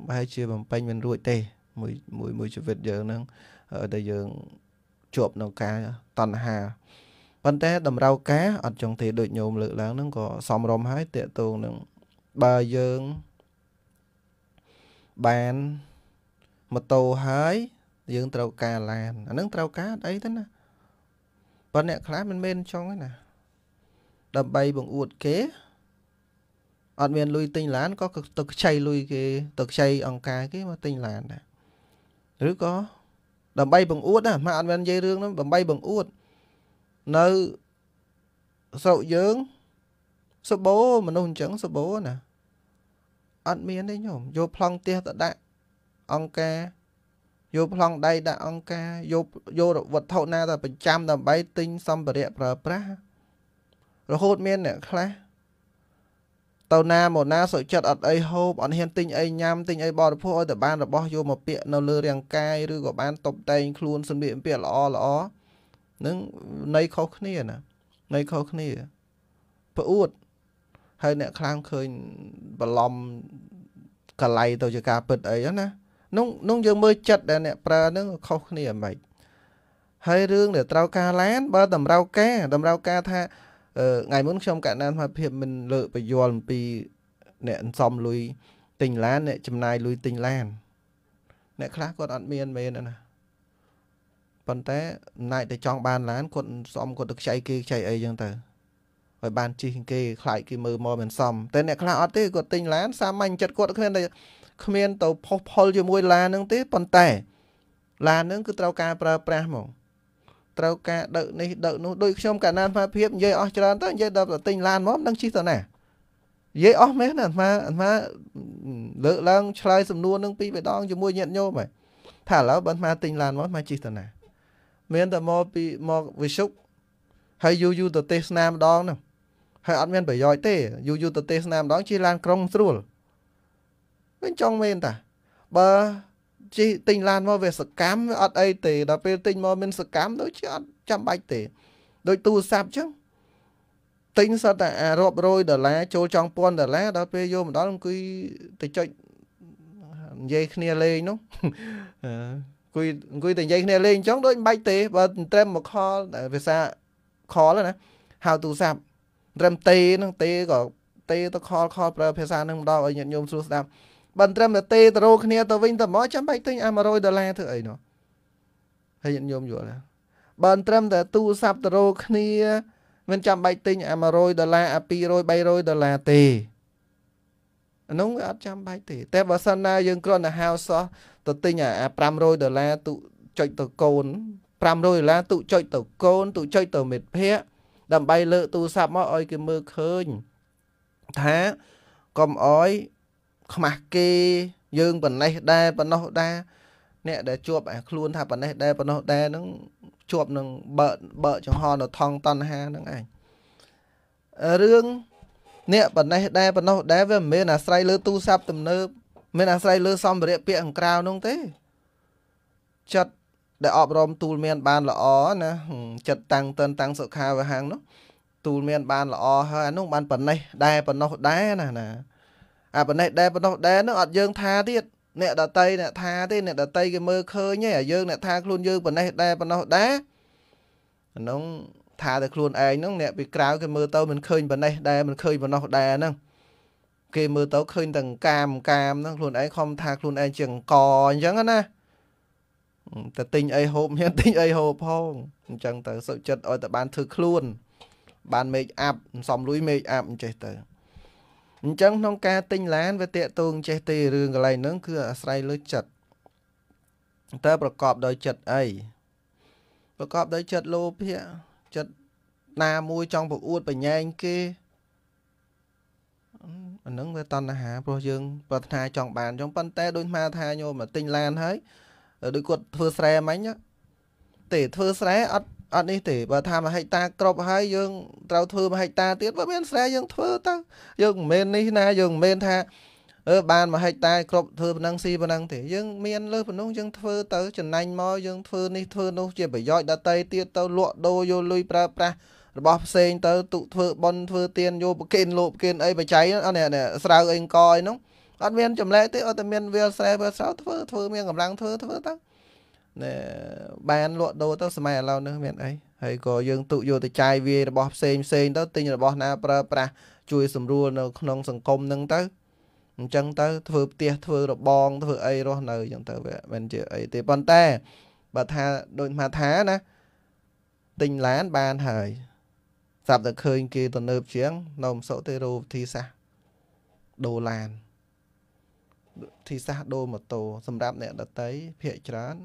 ប្រហែលជាបំពេញមិនរួចទេមួយមួយមួយជីវិតយើងនឹងដែលយើងជាប់ក្នុងការតណ្ហាប៉ុន្តែតម្រូវការអត់ចង់ទេដូចញោមលើកឡើងហ្នឹងក៏សំរម្យហើយតកតងនឹងបើយើងបានម៉ូតូហើយយើងត្រូវការឡានអាហ្នឹងត្រូវការអីទៅណាប៉ុន្តែអ្នកខ្លះមិនមែនចង់ទេណាដើម្បីបង្អួតគេអត់មានលុយទិញឡានក៏ទៅខ្ចីលុយគេទៅខ្ចីអង្គការគេមកទិញឡានដែរឬក៏ដើម្បីបង្អួតណាមកអត់មែននិយាយរឿងនោះដើម្បីបង្អួតនៅស្រុកយើងសបោមនុស្សអញ្ចឹងសបោណាអត់មានទេញោមយកប្លង់ផ្ទះទៅដាក់អង្ការយកប្លង់ដៃដាក់អង្ការយកយកវត្ថុណាទៅប្រចាំដើម្បីទិញសម្ភារៈប្រើប្រាស់រហូតមានអ្នកខ្លះទៅណាមកណាសុខចិត្តអត់អីហូបអត់ហ៊ានទិញអីញ៉ាំទិញអីបរិភោគឲ្យតែបានរបស់យកមកពាក់នៅលើរាងកាយឬក៏បានតុបតែងខ្លួនសម្លៀកបំពាក់ល្អល្អនឹងន័យខុសគ្នាណាន័យខុសគ្នាប្អួតហើយអ្នកខ្លាំងឃើញបន្លំកលៃទៅជាការពិតអីណានោះនោះយើងមើលចិត្តដែលអ្នកប្រើនឹងខុសគ្នាហ្មងហើយរឿងដែលត្រូវការឡាន បើ តម្រូវការ តម្រូវការថាថ្ងៃមុនខ្ញុំកណ្ដាលមកភាពមិនលើកបយលអំពីអ្នកអន្សំលុយទិញឡានអ្នកចំណាយលុយទិញឡាន អ្នកខ្លះគាត់អត់មានមែនណាប៉ុន្តែអំណាចតែចង់បានឡានគាត់សំគាត់ទៅខ្ចីគេខ្ចីអីចឹងទៅហើយបានជិះគេខ្លាចគេមើលមកមិនសមតែអ្នកខ្លះអត់ទេគាត់ទិញឡានសាមញ្ញចិត្តគាត់គ្មានតែគ្មានទៅផុសផុលជាមួយឡានហ្នឹងទេប៉ុន្តែឡានហ្នឹងគឺត្រូវការប្រើប្រាស់ហ្មងត្រូវការដឹកនេះដឹកនោះដូចខ្ញុំកាលណាអាត្មាភាពនិយាយអស់ច្រើនទៅនិយាយដល់តែទិញឡានមកមិនដឹងជិះទៅណានិយាយអស់មែនអាត្មាអាត្មាលើកឡើងឆ្លើយសំណួរនឹងពីរបីដងជាមួយញាតិញោមហ៎ថាឥឡូវបើអាត្មាទិញឡានមកអាត្មាជិះទៅណាមានតែមកពីមកវិសុខហើយយូរយូរទៅទេសនាម្ដងនោះហើយអត់មានប្រយោជន៍ទេយូរយូរទៅទេសនាម្ដងជិះឡានក្រុងស្រួលវិញចង់មែនតាបើជិះទិញឡានមកវាសកម្មអត់អីទេដល់ពេលទិញមកមានសកម្មដូចជាអត់ចាំបាច់ទេដូចទូរស័ព្ទចឹងទិញសតតែអារាប់រយដុល្លារចូលចង់ពាន់ដុល្លារដល់ពេលយកម្ដងគឺទៅចុចនិយាយគ្នាលេងនោះអង្គុយអង្គុយតែនិយាយគ្នាលេងចឹងដូចមិនបាច់ទេបើត្រឹមមកខលភាសាខលណាហៅទូរស័ព្ទត្រឹមទេ នឹងទេក៏ទេទៅខលខលប្រើភាសានឹងម្ដងឲ្យញាតិញោមស្រួលស្ដាប់បើត្រឹមតែទេតរោគ្នាទៅវិញទៅមកចាំបាច់ទិញអា100ដុល្លារធ្វើអីនោះហើយញាតិញោមយល់ហើយបើត្រឹមតែទូរស័ព្ទតរោគ្នាមិនចាំបាច់ទិញអា100ដុល្លារអា200 300ដុល្លារទេអានោះវាអត់ចាំបាច់ទេតែបើសិនណាយើងគ្រាន់តែហៅសោះទៅទិញអា500ដុល្លារទុចុចទៅកូន500ដុល្លារទុចុចទៅកូនទុចុចទៅមិត្តភ័ក្តិដើម្បីលើកទូរស័ព្ទមកឲ្យគេមើលឃើញថាកុំអោយខ្មាស់គេយើងប៉ុណ្ណេះដែរប៉ុណ្ណោះដែរ អ្នកដែលជាប់ខ្លួន ថាប៉ុណ្ណេះដែរប៉ុណ្ណោះដែរហ្នឹងជាប់នឹងបើកបើកចង្ហល់នៅថងតណ្ហាហ្នឹងឯងរឿងអ្នកប៉ុណ្ណេះដែរប៉ុណ្ណោះដែរវាមិនមែនអាស្រ័យលើទូរស័ព្ទទំនើបមិនអាស្រ័យលើសម្ភារៈពាក្យអង្ក្រៅនោះទេ ចិត្តដែលអប់រំទូលមានបានល្អណា ចិត្តតាំងតិនតាំងសុខាវហាងនោះ ទូលមានបានល្អហើយអានោះបានប៉ុណ្ណេះដែរប៉ុណ្ណោះដែរណាណាអាប៉ុណ្ណេះដែរប៉ុណ្ណោះដែរនឹងអត់យើងថាទៀតអ្នកដតីអ្នកថាទេអ្នកដតីគេមើលឃើញទេអាយើងអ្នកថាខ្លួនយើងប៉ុណ្ណេះដែរប៉ុណ្ណោះដែរអានោះថាតែខ្លួនឯងហ្នឹងអ្នកពីក្រៅគេមើលទៅមិនឃើញប៉ុណ្ណេះដែរមិនឃើញប៉ុណ្ណោះដែរហ្នឹងគេមើលទៅឃើញតែកាមកាមហ្នឹងខ្លួនឯងខំថាខ្លួនឯងជាអង្គអញ្ចឹងណាតែទិញអីហូបមានទិញអីហូបផងអញ្ចឹងទៅសុខចិត្តឲ្យតែបានធ្វើខ្លួនបាន make up សំលុយ make up អញ្ចេះទៅអញ្ចឹងក្នុងការទិញឡានវាតេតងចេះទេរឿងកន្លែងហ្នឹងគឺអាស្រ័យលើចិត្តតើប្រកបដោយចិត្តអីប្រកបដោយចិត្តលោភៈចិត្តណាមួយចង់ប្រអួតប្រញែងគេអានឹងវាតណ្ហាព្រោះយើងប្រាថ្នាចង់បានចឹងប៉ុន្តែដូចថាថាញោមមកទិញឡាន ហើយដូចគាត់ធ្វើស្រែមិញទេធ្វើស្រែអត់អត់នេះទេបើថាមហិតាគ្រប់ហើយយើងត្រូវធ្វើមហិតាទៀតបើមានស្រែយើងធ្វើទៅយើងមិនមែននេះណាយើងមិនមែនថាអឺបានមហិតាគ្រប់ធ្វើប៉ុណ្ណឹងស៊ីប៉ុណ្ណឹងទេយើងមានលើសប៉ុណ្ណឹងយើងធ្វើទៅចំណេញមកយើងធ្វើនេះធ្វើនោះជាប្រយោជន៍ដតីទៀតទៅលក់ដូរយកលុយប្រើប្រាស់របស់ផ្សេងទៅទុធ្វើបន់ធ្វើទៀនយកប្រគិនលោកប្រគិនអីបច្ច័យអត់នេះស្រាវអីកអីនោះអត់មានចម្លែកទេអត់តែមានវាលស្រែវាលស្រោធ្វើធ្វើមានកម្លាំងធ្វើធ្វើទៅបានលក់ដូរទៅសម័យឥឡូវនេះមានអីហើយក៏យើងទុកយកទៅចាយវាយរបស់ផ្សេងផ្សេងទៅទិញរបស់ណា ប្រើប្រាស់ជួយ សម្រួលនៅក្នុងសង្គមនឹងទៅអញ្ចឹងទៅធ្វើផ្ទះធ្វើរបងធ្វើអីរស់នៅអញ្ចឹងទៅវាមិនជាអីទេប៉ុន្តែបើថាដូចមកថាណាទិញឡានបានហើយស្រាប់តែឃើញគេទៅនៅជាងនៅមិនសុខទេរោវិធីសាស្ត្រដូរឡានវិធីសាស្ត្រដូរម៉ូតូសម្រាប់ អ្នកដតីភាកច្រើន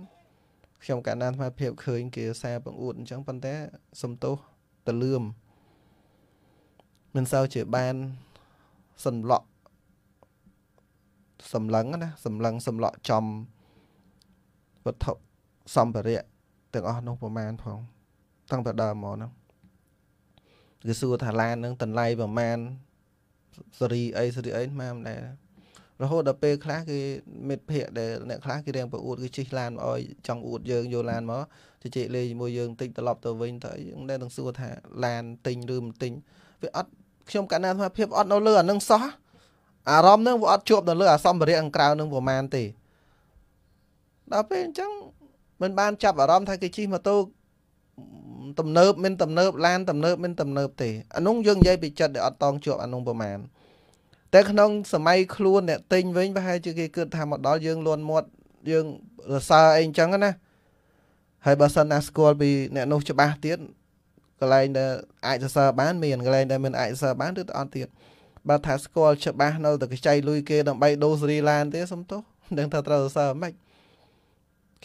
ខ្ញុំកណ្ដាលអាត្មាភាពឃើញគេសារបង្អួតអញ្ចឹងប៉ុន្តែ សំទោសតលឿមមិនសូវជាបានសន្លក់សម្លឹងណាសម្លឹងសម្លក់ចំវត្ថុសម្ភារៈទាំងអស់នោះប្រមាណផងតាំងពីដើមមកហ្នឹងគឺសួរថាឡានហ្នឹងតម្លៃប្រមាណសេរីអីសេរីអីម៉ាមិនដែររហូតដល់ពេលខ្លះគឺមិត្តភ័ក្តិដែលអ្នកខ្លះគេរៀងប្រអួតគឺជិះឡានមកអោយចង់អួតយើងយកឡានមកជជែកលេងជាមួយយើងបន្តិចត្រឡប់ទៅវិញទៅអីយើងដែរនឹងសួរថាឡានទិញឬមិនទិញវាអត់ខ្ញុំកាលណាថាភាពអត់នៅលើអានឹងសោះអារម្មណ៍នឹងវាអត់ជាប់នៅលើអាសម្ភារៈខាងក្រៅនឹងប្រហែលទេដល់ពេលអញ្ចឹងមិនបានចាប់អារម្មណ៍ថាគេជិះម៉ូតូទំនើបមិនទំនើបឡានទំនើបមិនទំនើបទេអានោះយើងនិយាយពីចិត្តដែលអត់តង់ជាប់អានោះប្រហែលតែក្នុងសម័យខ្លួនអ្នកទិញវិញប្រហែលជាគេគិតថាមកដល់យើងលន់មាត់យើងរសើរអីអញ្ចឹងណាហើយបើសិនណាស្គាល់ពីអ្នកនោះច្បាស់ទៀតកន្លែងដែលអាចសរសើរបានមានកន្លែងដែលមិនអាចសរសើរបានឬទៅអត់ទៀតបើថាស្គាល់ច្បាស់នៅតែខ្ចីលុយគេដើម្បីដូរសេរីឡានទេសុំទោសនឹងថាត្រូវសរសើរមិន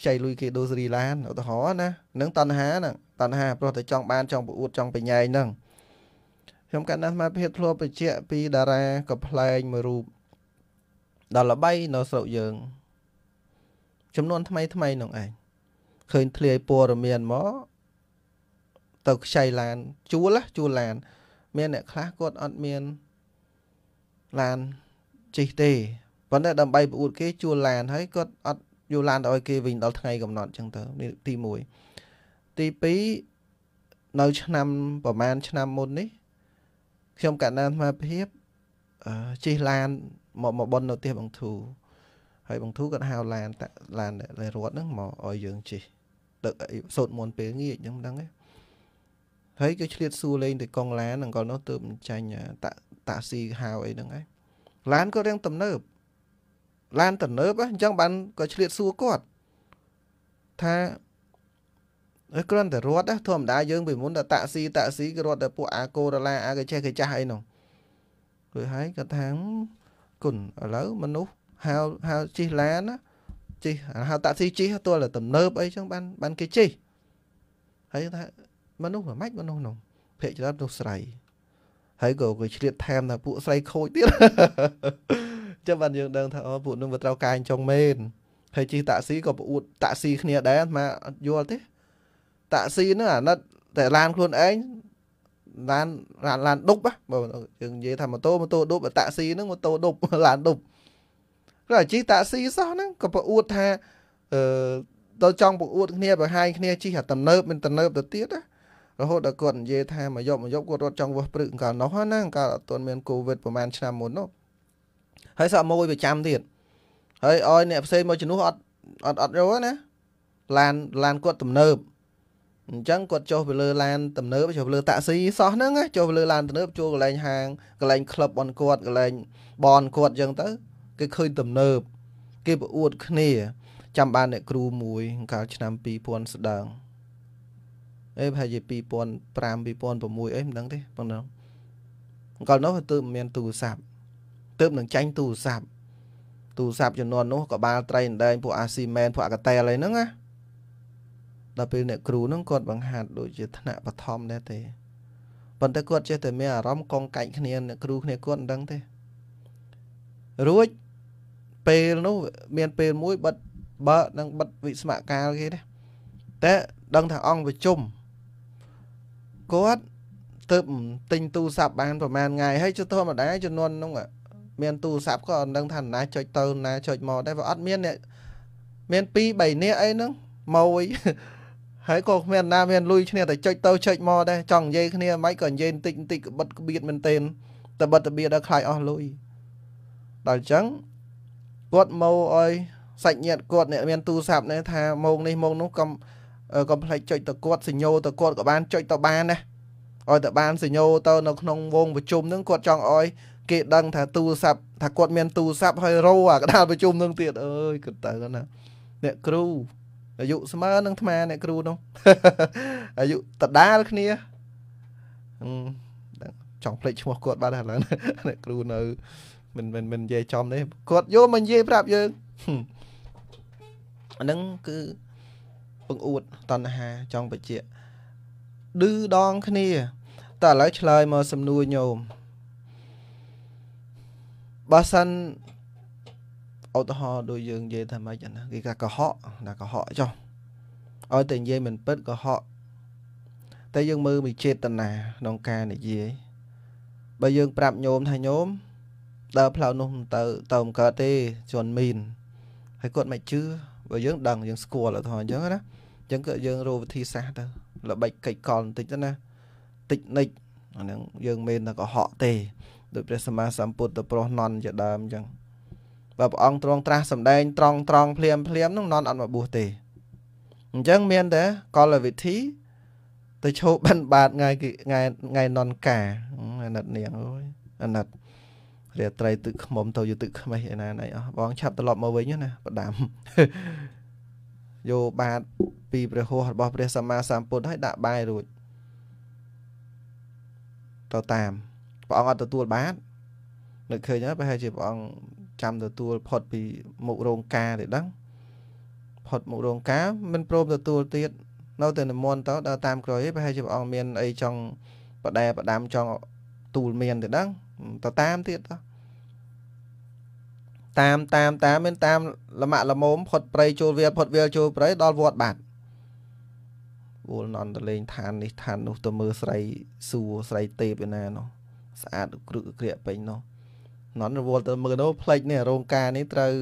ខ្ចីលុយគេដូរសេរីឡានឧទាហរណ៍ណានឹងតណ្ហាហ្នឹងតណ្ហាព្រោះតែចង់បានចង់ប្រអួតចង់ប្រញែងហ្នឹងខ្ញុំកណ្ដាស់ស្មារភាពធ្លាប់បញ្ជាក់ពីតារាកំ pl ែងមួយរូបដល់ល្បីនៅស្រុកយើង ចំនួនថ្មីថ្មីនោះឯងឃើញធ្លាយព័ត៌មានមកទៅខ្ចីឡានជួលជួលឡាន មានអ្នកខ្លះគាត់អត់មានឡានជិះទេប៉ុន្តែដើម្បីប្អួតគេជួលឡានហើយគាត់អត់យល់ឡានទៅឲ្យគេវិញដល់ថ្ងៃកំណត់ចឹងទៅនេះទី1ទី2នៅឆ្នាំប្រហែលឆ្នាំមុននេះខ្ញុំកណ្ដាលអាត្មាភាពជិះឡានមកមកបននៅទីបង្ធូហើយបង្ធូគាត់ហៅឡានតាឡានលេរត់ហ្នឹងមកឲ្យយើងជិះដឹកសូត្រមន្តពេលងាយខ្ញុំដឹងហ៎ហើយគេឆ្លៀតសួរលេងទៅកងឡានហ្នឹងក៏នោះទើបចាញ់តាតាស៊ីហៅអីហ្នឹងឯងឡានក៏រៀងទំនើបឡានទំនើបអញ្ចឹងបានក៏ឆ្លៀតសួរគាត់ថាគ្រាន់តែរត់ធម្មតាយើងពីមុនតែតាក់ស៊ីតាក់ស៊ីគេរត់តែពួកអាកូដុល្លារអាគេចេះគេចាស់អីនោះគឺហើយគាត់ថាគុណឥឡូវមនុស្សហៅហៅជិះឡានជិះហៅតាក់ស៊ីជិះទាល់តែទំនើបអីចឹងបានបានគេជិះហើយថាមនុស្សមិនម៉េចមនុស្សនោះភាកច្រើននោះស្រីហើយក៏គេឆ្លៀតថែមថាពួកស្រីខូចទៀតចាំបានយើងដឹងថាអូពួកនោះវាត្រូវកាយចុងមែនហើយជិះតាក់ស៊ីក៏ប្រអួតតាក់ស៊ីគ្នាដែរអាយល់ទេតាក់ស៊ីហ្នឹងអាណិតតែឡានខ្លួនឯងឡានឡានឡានដុបបើយើងនិយាយថាម៉ូតូម៉ូតូដុបតាក់ស៊ីហ្នឹងម៉ូតូដុបឡានដុបគឺអាជីតាក់ស៊ីសោះហ្នឹងក៏ប្រអួតថាអឺទៅចង់ប្រអួតគ្នាបង្ហាញគ្នាជីអាតំណើបមិនតំណើបទៅទៀតណារហូតដល់គាត់និយាយថាមកយប់មកយប់គាត់រត់ចង់វោះព្រឹកកាលនោះណាកាលអត់ទាន់មានកូវីដប្រហែលឆ្នាំមុននោះហើយសាក់មួយប្រចាំទៀតហើយឲ្យអ្នកផ្សេងមកជំនួសអត់អត់អត់យកណាឡានឡានគាត់ទំនើបអញ្ចឹងគាត់ចុះទៅលើឡានទំនើបចុះលើតាក់ស៊ីសោះហ្នឹងចុះទៅលើឡានទំនើបចូលកន្លែងហាងកន្លែងក្លឹបអនគាត់កន្លែងបនគាត់អញ្ចឹងទៅគេឃើញទំនើបគេប្រអួតគ្នាចាំបានអ្នកគ្រូមួយកាលឆ្នាំ2000ស្ដើងអេប្រហែលជា2005 2006អីមិនដឹងទេប៉ុណ្ណឹងកាលនោះទើបមានទូរស័ព្ទទើបនឹងចាញ់ទូរស័ព្ទទូរស័ព្ទជំនាន់នោះក៏បាល់ត្រីអណ្ដែងពួកអាស៊ីមែនពួកអាកាតែលអីហ្នឹងណាដល់ពេលអ្នកគ្រូនឹងគាត់បង្ហាត់ដូចជាថ្នាក់បឋមដែរទេប៉ុន្តែគាត់ចេះតែមានអារម្មណ៍កងកាច់គ្នាអ្នកគ្រូគ្នាគាត់មិនដឹងទេរួចពេលនោះមានពេលមួយបិទបើនឹងបិទវិស្មកាលគេណាតែដឹងថាអង្គប្រជុំគាត់ទៅទិញទូរស័ព្ទបានប្រហែលថ្ងៃហើយចុះធម្មតាជំនាន់នោះមានទូរស័ព្ទក៏អត់ដឹងថាណាចុចទៅណាចុចមកដែរវាអត់មានអ្នកមាន2 3នាក់អីហ្នឹងម៉ួយហើយក៏គ្មានណាមានលុយឈ្នះតែចុចទៅចុចមកដែរចង់និយាយគ្នាមិនក៏និយាយបន្តិចបន្តិចក្បិតក្បៀតមែនទែនតែបិទតាបៀតដល់ខ្លាចអស់លុយដល់អញ្ចឹងគាត់មកឲ្យសាច់ញាតិគាត់អ្នកមានទូរស័ព្ទនេះថាម៉ោងនេះម៉ោងនោះកុំកុំផ្លេចចុចទៅគាត់សញ្ញោទៅគាត់ក៏បានចុចទៅបានណាឲ្យទៅបានសញ្ញោទៅនៅក្នុងវងប្រជុំនឹងគាត់ចង់ឲ្យគេដឹងថាទូរស័ព្ទថាគាត់មានទូរស័ព្ទហើយរោអាកដាលប្រជុំនឹងទៀតអើយគាត់ទៅណាអ្នកគ្រូអាយុស្មើនឹងអាត្មាអ្នកគ្រូនោះអាយុដដាលគ្នាចង់ភ្លេចឈ្មោះគាត់បាត់ហើយឡើយអ្នកគ្រូនៅ មិនមិនមិននិយាយចំទេគាត់យកមកនិយាយប្រាប់យើងអានឹងគឺបង្អួតតណ្ហាចង់បជាឌឺដងគ្នាតើឥឡូវឆ្លើយមកសំណួរញោមបើសិនឧទាហរណ៍ដូចយើងនិយាយថាម៉េចណាគេថាកុហកណាកុហកចុះឲ្យតែនិយាយមិនពិតកុហកតែយើងមើលមានចេតនាក្នុងការនិយាយបើយើងប្រាប់ញោមថាញោមដើរផ្លូវនោះមិនទៅទៅមិនកើតទេជន់មីនហើយគាត់មិនជឿបើយើងដឹងយើងស្គាល់អត់ថអញ្ចឹងណាអញ្ចឹងគឺយើងរកវិធីសាស្ត្រទៅល្បិចកិច្ចកលបន្តិចទៅណាតិចនិចអាហ្នឹងយើងមិនតែកុហកទេដោយព្រះសម្មាសម្ពុទ្ធប្រោះណន់ជាដើមអញ្ចឹងបើព្រះអង្គទ្រង់ត្រាស់សម្ដែងត្រង់ត្រង់ភ្លាមភ្លាមនោះនន់អត់មកបួសទេអញ្ចឹងមានតែកលវិធីទៅឈោបបិណ្ឌបាតថ្ងៃថ្ងៃថ្ងៃនន់ការអាណិតនាងអើយអាណិតរាត្រីទឹកខ្មុំទៅយុទឹកខ្មេះឯណាណៃអស់បងឆាប់ត្រឡប់មកវិញណាបដាំយកបាតពីព្រះហោះរបស់ព្រះសម្មាសម្ពុទ្ធឲ្យដាក់បាយរួចទៅតាមព្រះអង្គអត់ទទួលបាតនៅឃើញហើយប្រហែលជាព្រះអង្គចាំទទួលផុតពីមុខរោងការទេដឹងផុតមុខរោងការមិនព្រមទទួលទៀតនៅតែនិមន្តទៅដល់តាមក្រោយឯងប្រហែលជាព្រះអង្គមានអីចង់បដែបដាំចង់ទូលមានទេដឹងទៅតាមទៀតទៅតាមតាមតាមមានតាមលមាក់លមមផុតព្រៃចូលវាលផុតវាលចូលព្រៃដល់វត្តបាត់វល់ណន់តលេងឋាននេះឋាននោះទៅមើលស្រីសួរស្រីទេពឯណានោះស្អាតគ្រឹកក្រាកពេញនោះណត់រវល់ទៅមើលនោះផ្លេចនេះរោងការនេះត្រូវ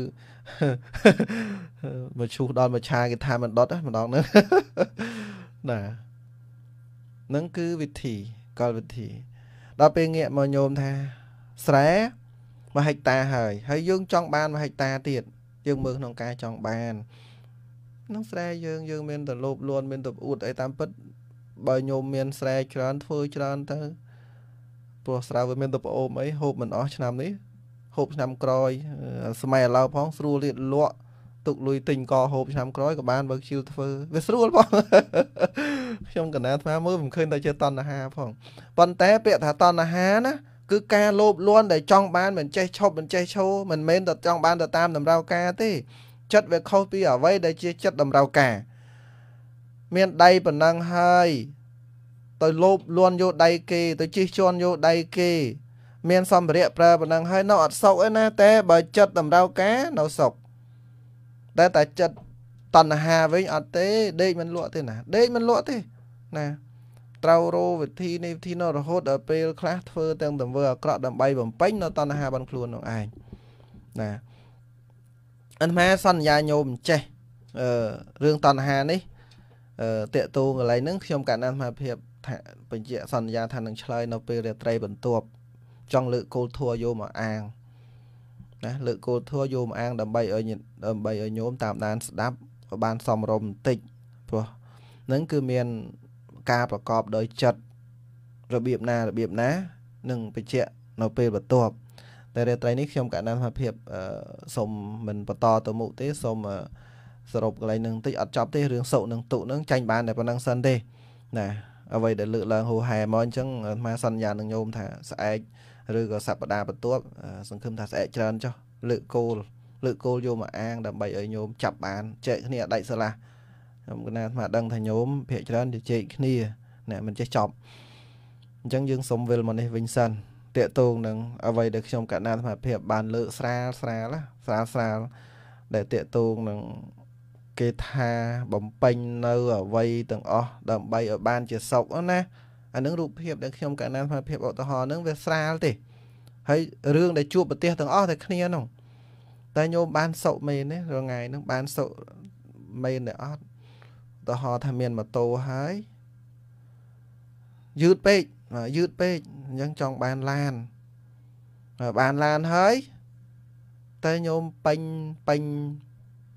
មកឈូសដល់មកឆាគេថាមិនដុតម្ដងហ្នឹងណានឹងគឺវិធីកលវិធីដល់ពេលងាកមកញោមថាស្រែ1ហិកតាហើយ ហើយយើងចង់បាន1ហិកតាទៀតយើងមើលក្នុងការចង់បានក្នុងស្រែយើងយើងមានតែលោបលួនមានតែអួតអីតាមពិតបើញោមមានស្រែច្រើនធ្វើច្រើនទៅព្រោះស្រាវវាមានទឹកប្រអូមអីហូបមិនអស់ឆ្នាំនេះហូបឆ្នាំក្រោយសម័យឥឡូវផងស្រួលទៀតលក់ទុកលុយទិញកហូបឆ្នាំក្រោយក៏បានបើខ្ជិលធ្វើវាស្រួលផងខ្ញុំកណាថាមើលមិនឃើញតែជាតណ្ហា ផងប៉ុន្តែពាក្យថាតណ្ហាណាគឺការលោភលន់ដែលចង់បានមិនចេះឈប់មិនចេះឈរមិនមែនតែចង់បានទៅតាមតម្រូវការទេចិត្តវាខុសពីអ្វីដែលជាចិត្តតម្រូវការមានដៃប៉ុណ្ណឹងហើយទៅលោបលន់យោដៃគេ ទៅជិះជាន់យោដៃគេ មាន សម្ភារៈប្រើប៉ុណ្ណឹងហើយនៅអត់សុខឯណា តែបើចិត្តតម្រូវការនៅសុខតែតែចិត្តតណ្ហាវិញអត់ទេដេកមិនលក់ទេណា ដេកមិនលក់ទេណា ត្រូវរោវិធីនេះវិធីនោះរហូតដល់ពេលខ្លះធ្វើទាំងទង្វើអាក្រក់ដើម្បីបំពេញ នៅតណ្ហាបានខ្លួននោះឯងណាអន្តមាសន្យាញោមចេះអឺរឿងតណ្ហានេះអឺតេតូកន្លែងហ្នឹងខ្ញុំកណ្ដាលអាភិបថាបញ្ជាក់សន្យាថានឹងឆ្លើយនៅពេលរាត្រី បន្ទាប់ចង់លើកគោលធัวយកមកអាងណាលើកគោលធัวយកមកអាងដើម្បីឲ្យដើម្បីឲ្យញោមតាមដានស្ដាប់បានសំរុំបន្តិចព្រោះនឹងគឺមានការប្រកបដោយចិត្តរបៀបណារបៀបណានឹងបញ្ជាក់នៅពេលបន្ទាប់តែរាត្រីនេះខ្ញុំកណ្ដាលថាភាពសូមមិនបន្តទៅមុខទេសូមសរុបកន្លែងនឹងបន្តិចអត់ចប់ទេរឿងសុនឹងទុនឹងចាញ់បានតែប៉ុណ្្នឹងសិនទេណាអ្វីដែលលើកឡើងហូហែមកអញ្ចឹងអាត្មាសន្យានឹងញោមថាស្អែកឬក៏សប្តាហ៍បន្ទាប់សង្ឃឹមថាស្អែកច្រើនចុះលើកគោលលើកគោលយកមកអាងដើម្បីឲ្យញោមចាប់បានចែកគ្នាដាច់ស្រឡះខ្ញុំគណអាត្មាដឹងថាញោមភាកច្រើនជែកគ្នាអ្នកមិនចេះចប់អញ្ចឹងយើងសុំវិលមកនេះវិញសិនតកតងនឹងអ្វីដែលខ្ញុំកណ្ដាលអាត្មាភាពបានលើកស្រាលស្រាលស្រាលស្រាលដែលតកតងនឹងគេថាបំពេញនៅអវ័យទាំងអស់ដើម្បីឲ្យបានជាសុខណាអានឹងរូបភាពដែលខ្ញុំកណ្ដាលផលភាពឧទាហរណ៍នឹងវាស្រាលទេហើយរឿងដែលជួបប្រទេសទាំងអស់តែគ្នានោះតែញោមបានសុខមែនទេរងាយនឹងបានសុខមែនដែរអត់ឧទាហរណ៍ថាមានម៉ូតូហើយយឺតពេកយឺតពេកអញ្ចឹងចង់បានឡានបានឡានហើយតែញោមពេញពេញ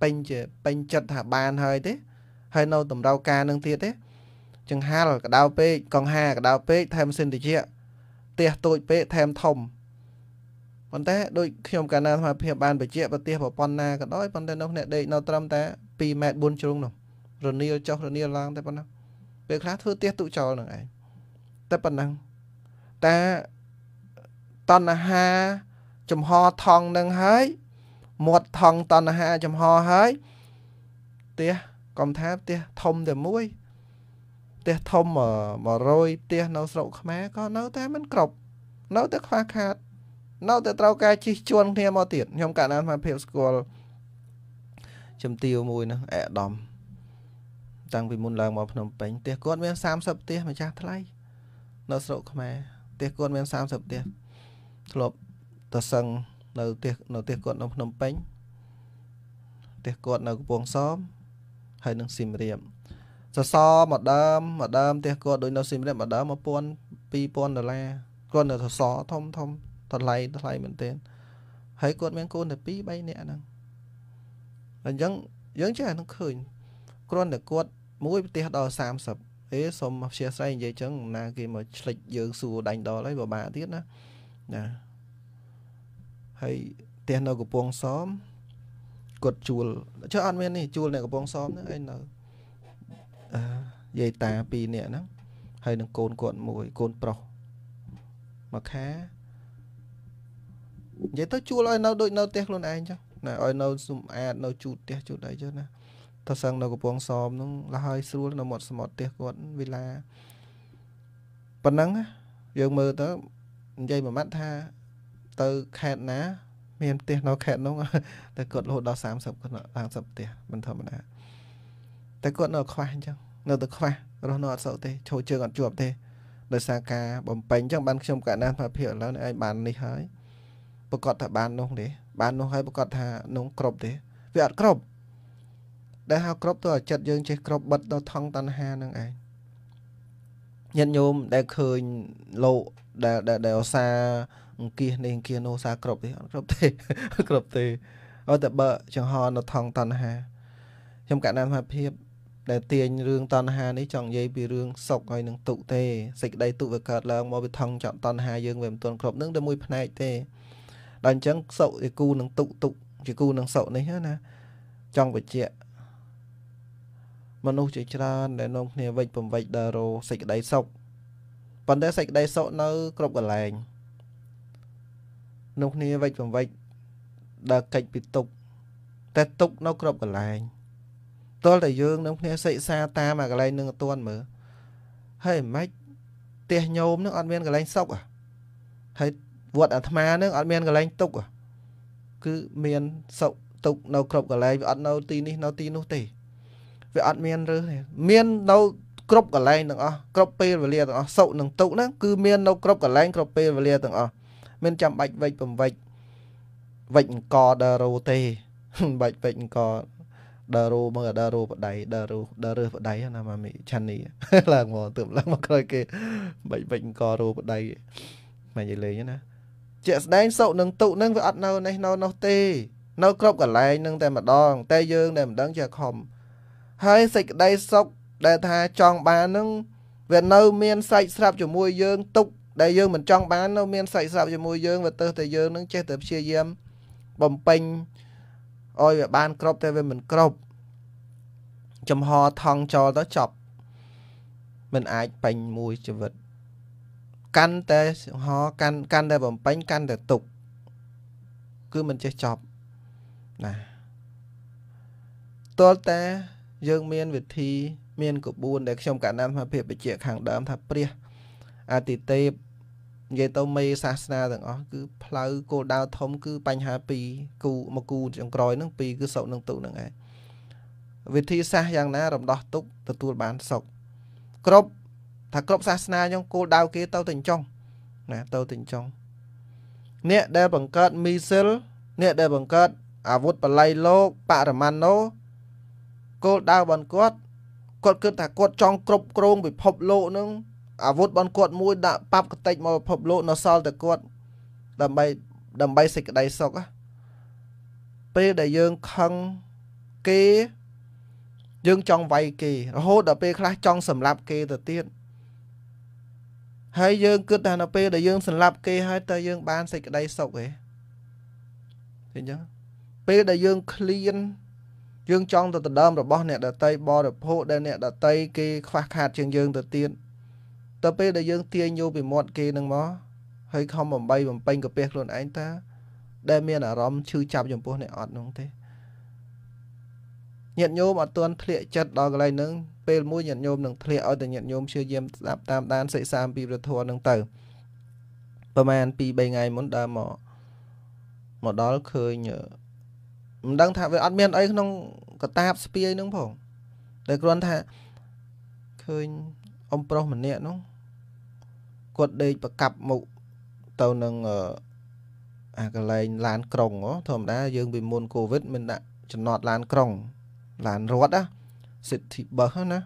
ពេញជាពេញចិត្តថាបានហើយទេ ហើយនៅតម្រូវការនឹងទៀតទេចង្ហាលកដៅពេកកង្ហាកដៅពេកថែមសិនតិចផ្ទះតូចពេកថែមធំប៉ុន្តែដូចខ្ញុំកាលណាអាភាពបានបជាប្រទេសប្រព័ន្ធណាក៏ដោយប៉ុន្តែនៅអ្នកដេកនៅត្រឹមតែ2ម៉ែត្រ4ជ្រុងនោះរនាលចុះរនាលឡើងតែប៉ុណ្ណឹងពេលខ្លះធ្វើផ្ទះទុចោលនឹងឯងតែប៉ុណ្ណឹងតែតណ្ហាចំហថងនឹងហើយមាត់ថងតណ្ហាចំហហើយផ្ទះកុំថាផ្ទះធំតែមួយផ្ទះធំ100ផ្ទះនៅស្រុកខ្មែរក៏នៅ តែមិនគ្រប់នៅតែខ្វះខាតនៅតែត្រូវការជិះជួនគ្នាមកទៀតខ្ញុំកាលណាស្មានភាពស្គាល់ជំទាវមួយនោះអេដាមតាំងពីមុនឡើងមកភ្នំពេញផ្ទះគាត់មាន30ផ្ទះម្ចាស់ថ្លៃនៅស្រុកខ្មែរផ្ទះគាត់មាន30ផ្ទះធ្លាប់តសឹងនៅផ្ទះនៅផ្ទះគាត់នៅភ្នំពេញផ្ទះគាត់នៅកំពង់សោមហើយនឹងសៀមរាបសសរមកដើមមកដើមផ្ទះគាត់ដូចនៅសៀមរាបមកដើម1000 2000ដុល្លារគាត់នៅសសរធំធំតម្លៃថ្លៃមែនទែនហើយគាត់មានកូនតែ2 3នាក់ហ្នឹងអញ្ចឹងយើងចេះនឹងឃើញគ្រាន់តែគាត់មួយផ្ទះដល់30អេសុំអព្យាស្រ័យនិយាយចឹងណាគេមកឆ្លិចយើងសួរដាញ់ដល់ហើយបបាក់ទៀតណាណាហើយផ្ទះនៅកំពង់សោមគាត់ជួលចុះអត់មាននេះជួលអ្នកកំពង់សោមហ្នឹងឯងនៅអឺយាយតា2នាក់ហ្នឹងហើយនឹងកូនគាត់មួយកូនប្រុសមកខានិយាយទៅជួលឲ្យនៅដូចនៅផ្ទះខ្លួនឯងចុះណាឲ្យនៅសម្អាតនៅជូតផ្ទះជូតអីចុះណាតើសឹងនៅកំពង់សោមហ្នឹងលះហើយស្រួល នៅមាត់សមុទ្រផ្ទះគាត់វិឡាប៉ុណ្ណឹងយើងមើលទៅនិយាយមួយម៉ាត់ថាទៅខេត្តណា មានផ្ទះនៅ ខេត្តនោះតែគាត់រហូតដល់30គាត់30ផ្ទះមិនធម្មតាតែគាត់នៅខ្វះអញ្ចឹងនៅតែខ្វះរស់នៅអត់សុខទេឈោជើងអត់ជាប់ទេដោយសារការបំពេញអញ្ចឹងបានខ្ញុំកណានថាភាពឥឡូវនេះឯងបាននេះហើយប្រកាសថាបាននោះទេបាននោះហើយប្រកាសថានោះគ្រប់ទេវាអត់គ្រប់ដែលហៅគ្រប់ទៅឲ្យចិត្តយើងចេះគ្រប់បិទទៅថងតណ្ហានឹងឯងញាតិញោមដែលឃើញលោកដែលដែលឧស្សាហ៍អង្គាសនេះអង្គាសនោះសារគ្រប់ទេអត់គ្រប់ទេគ្រប់ទេអត់តែបើ ចង្ហរនៅថងតណ្ហាខ្ញុំកណ្ដាលថាភាពដែលទាញរឿងតណ្ហានេះចង់និយាយពីរឿងសុខហើយនឹងទុក្ខទេសេចក្តីទុក្ខវាកើតឡើងមកវាថងចង់តណ្ហាយើង វាមិនទាន់គ្រប់នឹងតែមួយផ្នែកទេ ដល់អញ្ចឹងសុខជាគូនឹងទុក្ខទុក្ខជាគូនឹងសុខនេះណាចង់បញ្ជាក់មនុស្សជាច្រើនដែលនាំគ្នាវិច្ចពំវិច្ចដល់រោសេចក្តីសុខប៉ុន្តែសេចក្តីសុខនៅគ្រប់កន្លែងនោះគ្នាវិច្ចពវិច្ចដើរកិច្ចពីទុកតែទុកនៅក្របកន្លែងតលតែយើងនឹងគ្នាសិក្សាតាមអាកន្លែងនឹងអត់ទាន់មើលហើយមិនផ្ទះញោមនឹងអត់មានកន្លែងសុកហើយវត្តអាត្មានឹងអត់មានកន្លែងទុក គឺមានសុកទុកនៅគ្រប់កន្លែងវាអត់នៅ ទីនេះ នៅទីនោះទេវាអត់មានរើសទេមាននៅគ្រប់កន្លែងទាំងអស់គ្រប់ពេលវេលាទាំងអស់សុកនឹងទុកហ្នឹងគឺមាននៅគ្រប់កន្លែងគ្រប់ពេលវេលាទាំងអស់មិនចាំបាច់វិចពំវិចវិចអង្គដឺរ៉ូទេបាច់វិចអង្គដឺរ៉ូមើលដឺរ៉ូបដៃដឺរ៉ូដឺរើសបដៃណាម៉ាមីឆានីឡើងមកទើបឡើងមកក្រោយគេបាច់វិចអង្គរ៉ូបដៃមិននិយាយលេងណាជាក់ស្ដែងសុកនឹងទុនឹងវាអត់នៅនេះនៅនោះទេនៅគ្រប់កន្លែងនឹងតែម្ដងតែយើងដែលមិនដឹងជាខំហើយសេចក្តីសុខដែលថាចង់បាននឹងវានៅមានសាច់ស្រាប់ជាមួយយើងទុកដែលយើងមិនចង់បាននៅមានសាច់ស្រាប់ជាមួយយើងវាទៅតែយើងនឹងចេះតែព្យាយាមបំពេញឲ្យវាបានគ្រប់តែវាមិនគ្រប់ចំហថងចោលទៅចប់មិនអាចពេញមួយជីវិត កាន់តែហោកាន់កាន់តែបំពេញកាន់តែទុកគឺមិនចេះចប់ណាតលតាយើងមាន វិធីមានកបួនដែលខ្ញុំកណ្ដាលថាភាពបជាខាងដើមថាព្រះអតិទេពនិយាយទៅមេសាសនាទាំងអស់គឺផ្លូវគោលដៅធំគឺបញ្ហា2គូមួយគូចុងក្រោយហ្នឹង2គឺសុខនិងទុក្ខហ្នឹងឯងវិធីសាស្ត្រយ៉ាងណារំដោះទុក្ខទទួលបានសុខគ្រប់ថាគ្រប់សាសនាខ្ញុំគោលដៅគេទៅទៅអញ្ចឹងណាទៅទៅអញ្ចឹងអ្នកដែលបង្កើតមីសិលអ្នកដែលបង្កើតអាវុធបល័យលោកបរមាណូគោលដៅរបស់គាត់គាត់គិតថាគាត់ចង់គ្រប់គ្រងពិភពលោកនឹងអាវុធរបស់គាត់មួយដាក់ប៉ាប់កតិចមកពិភពលោកនៅសល់តែគាត់ដើម្បីដើម្បីសេចក្តីសុខពេលដែលយើងខឹងគេយើងចង់វាយគេរហូតដល់ពេលខ្លះចង់សម្លាប់គេទៅទៀតហើយយើងគិតថានៅពេលដែលយើងសម្លាប់គេហើយតើយើង បានសេចក្តីសុខទេឃើញចឹងពេលដែលយើងឃ្លានយើងចង់ទៅដណ្ដើមរបស់អ្នកដតីបរិភោគដែលអ្នកដតីគេខ្វះខាតជាងយើងទៅទៀតទៅពេលដែលយើងទាញយកពីមាត់គេនឹងមកហើយខំបំបីបំពេញកាពះខ្លួនឯងតើដែលមានអារម្មណ៍ឈឺចាប់ចំពោះអ្នកអត់នោះទេញាតិញោមអត់ទាន់ធ្លាក់ចិត្តដល់កន្លែងហ្នឹងពេលមួយញាតិញោមនឹងធ្លាក់ឲ្យតែញាតិញោមព្យាយាមស្ដាប់តាមដានសិក្សាអំពីព្រះធម៌ហ្នឹងទៅប្រហែល2 3ថ្ងៃមុនដើរមកមកដល់ឃើញមិនដឹងថាវាអត់មានអីក្នុងកតាបស្ពាយហ្នឹងផងតែគ្រាន់ថាឃើញអ៊ំប្រុសម្នាក់នោះគាត់ដេកប្រកាប់មុខទៅនឹងអាកន្លែងឡានក្រុងធម្មតាយើងពីមុនកូវីដមានដាក់ចំណត់ឡានក្រុងឡានរត់ណា City Bus ណា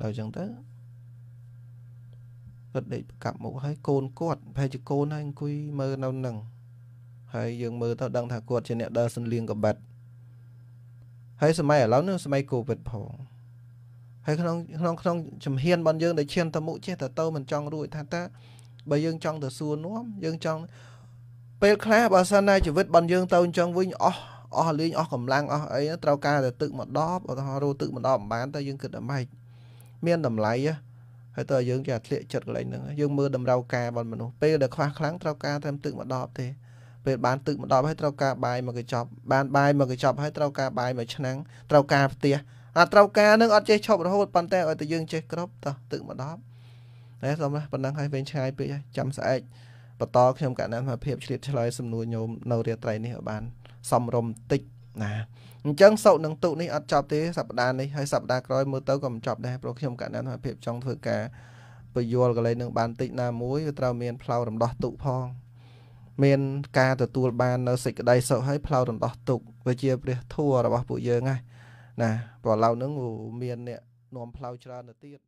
ដល់អញ្ចឹងទៅគាត់ដេកប្រកាប់មុខហើយកូនគាត់ប្រហែលជាកូនហើយអង្គុយមើលនៅនឹងហើយយើងមើលទៅដឹងថាគាត់ជាអ្នកដើរសន្លៀងកបាត់ហើយសម័យឥឡូវនេះសម័យកូវីដផងហើយក្នុងក្នុងក្នុងជំហានរបស់យើងដែលឈានទៅមុខចេះតទៅមិនចង់រួចថាតើបើយើងចង់ទៅសួរនោមយើងចង់ពេលខ្លះបើសិនណាជីវិតរបស់យើងទៅអញ្ចឹងវិញអស់អស់លេងអស់កម្លាំងអស់អីត្រូវការតែទឹកមកដបឧទាហរណ៍រੂទឹកមកដបមិនបានទៅយើងគិតតែម៉េចមានតម្លៃហើយតើយើងចេះធ្លាក់ចិត្តកន្លែងហ្នឹងយើងមើលតម្រូវការរបស់មនុស្សពេលដែលខ្វះខ្លាំងត្រូវការតែទឹកមកដបទេពេលបានទឹកមកដបហើយត្រូវការបាយមកកញ្ចប់បានបាយមកកញ្ចប់ហើយត្រូវការបាយមកឆ្នាំងត្រូវការផ្ទះអាត្រូវការនឹងអត់ចេះឈប់រហូតប៉ុន្តែឲ្យតែយើងចេះគ្រប់តោះទឹកមកដល់តែសូមណាប៉ុណ្ណឹងហើយវិញឆ្ងាយពេកហើយចាំស្អែកបន្តខ្ញុំកណ្ដាលភាពឆ្លៀតឆ្លើយសំណួរញោមនៅរាត្រីនេះឲ្យបានសំរុំតិចណាអញ្ចឹងសុកនឹងទុនេះអត់ចប់ទេសប្តាហ៍នេះហើយសប្តាហ៍ក្រោយមើលទៅក៏មិនចប់ដែរព្រោះខ្ញុំកណ្ដាលភាពចង់ធ្វើការបញ្យល់កលែងនឹងបានតិចណាមួយវាត្រូវមានផ្លូវរំដោះទុកផងមានការទទួលបាននៅសេចក្តីសុខហើយផ្លូវរំដោះទុកវាជាព្រះធัวរបស់ពួកយើងណាណាព្រោះឡៅហ្នឹងមានអ្នកនាំផ្លូវច្រើនទៅទៀត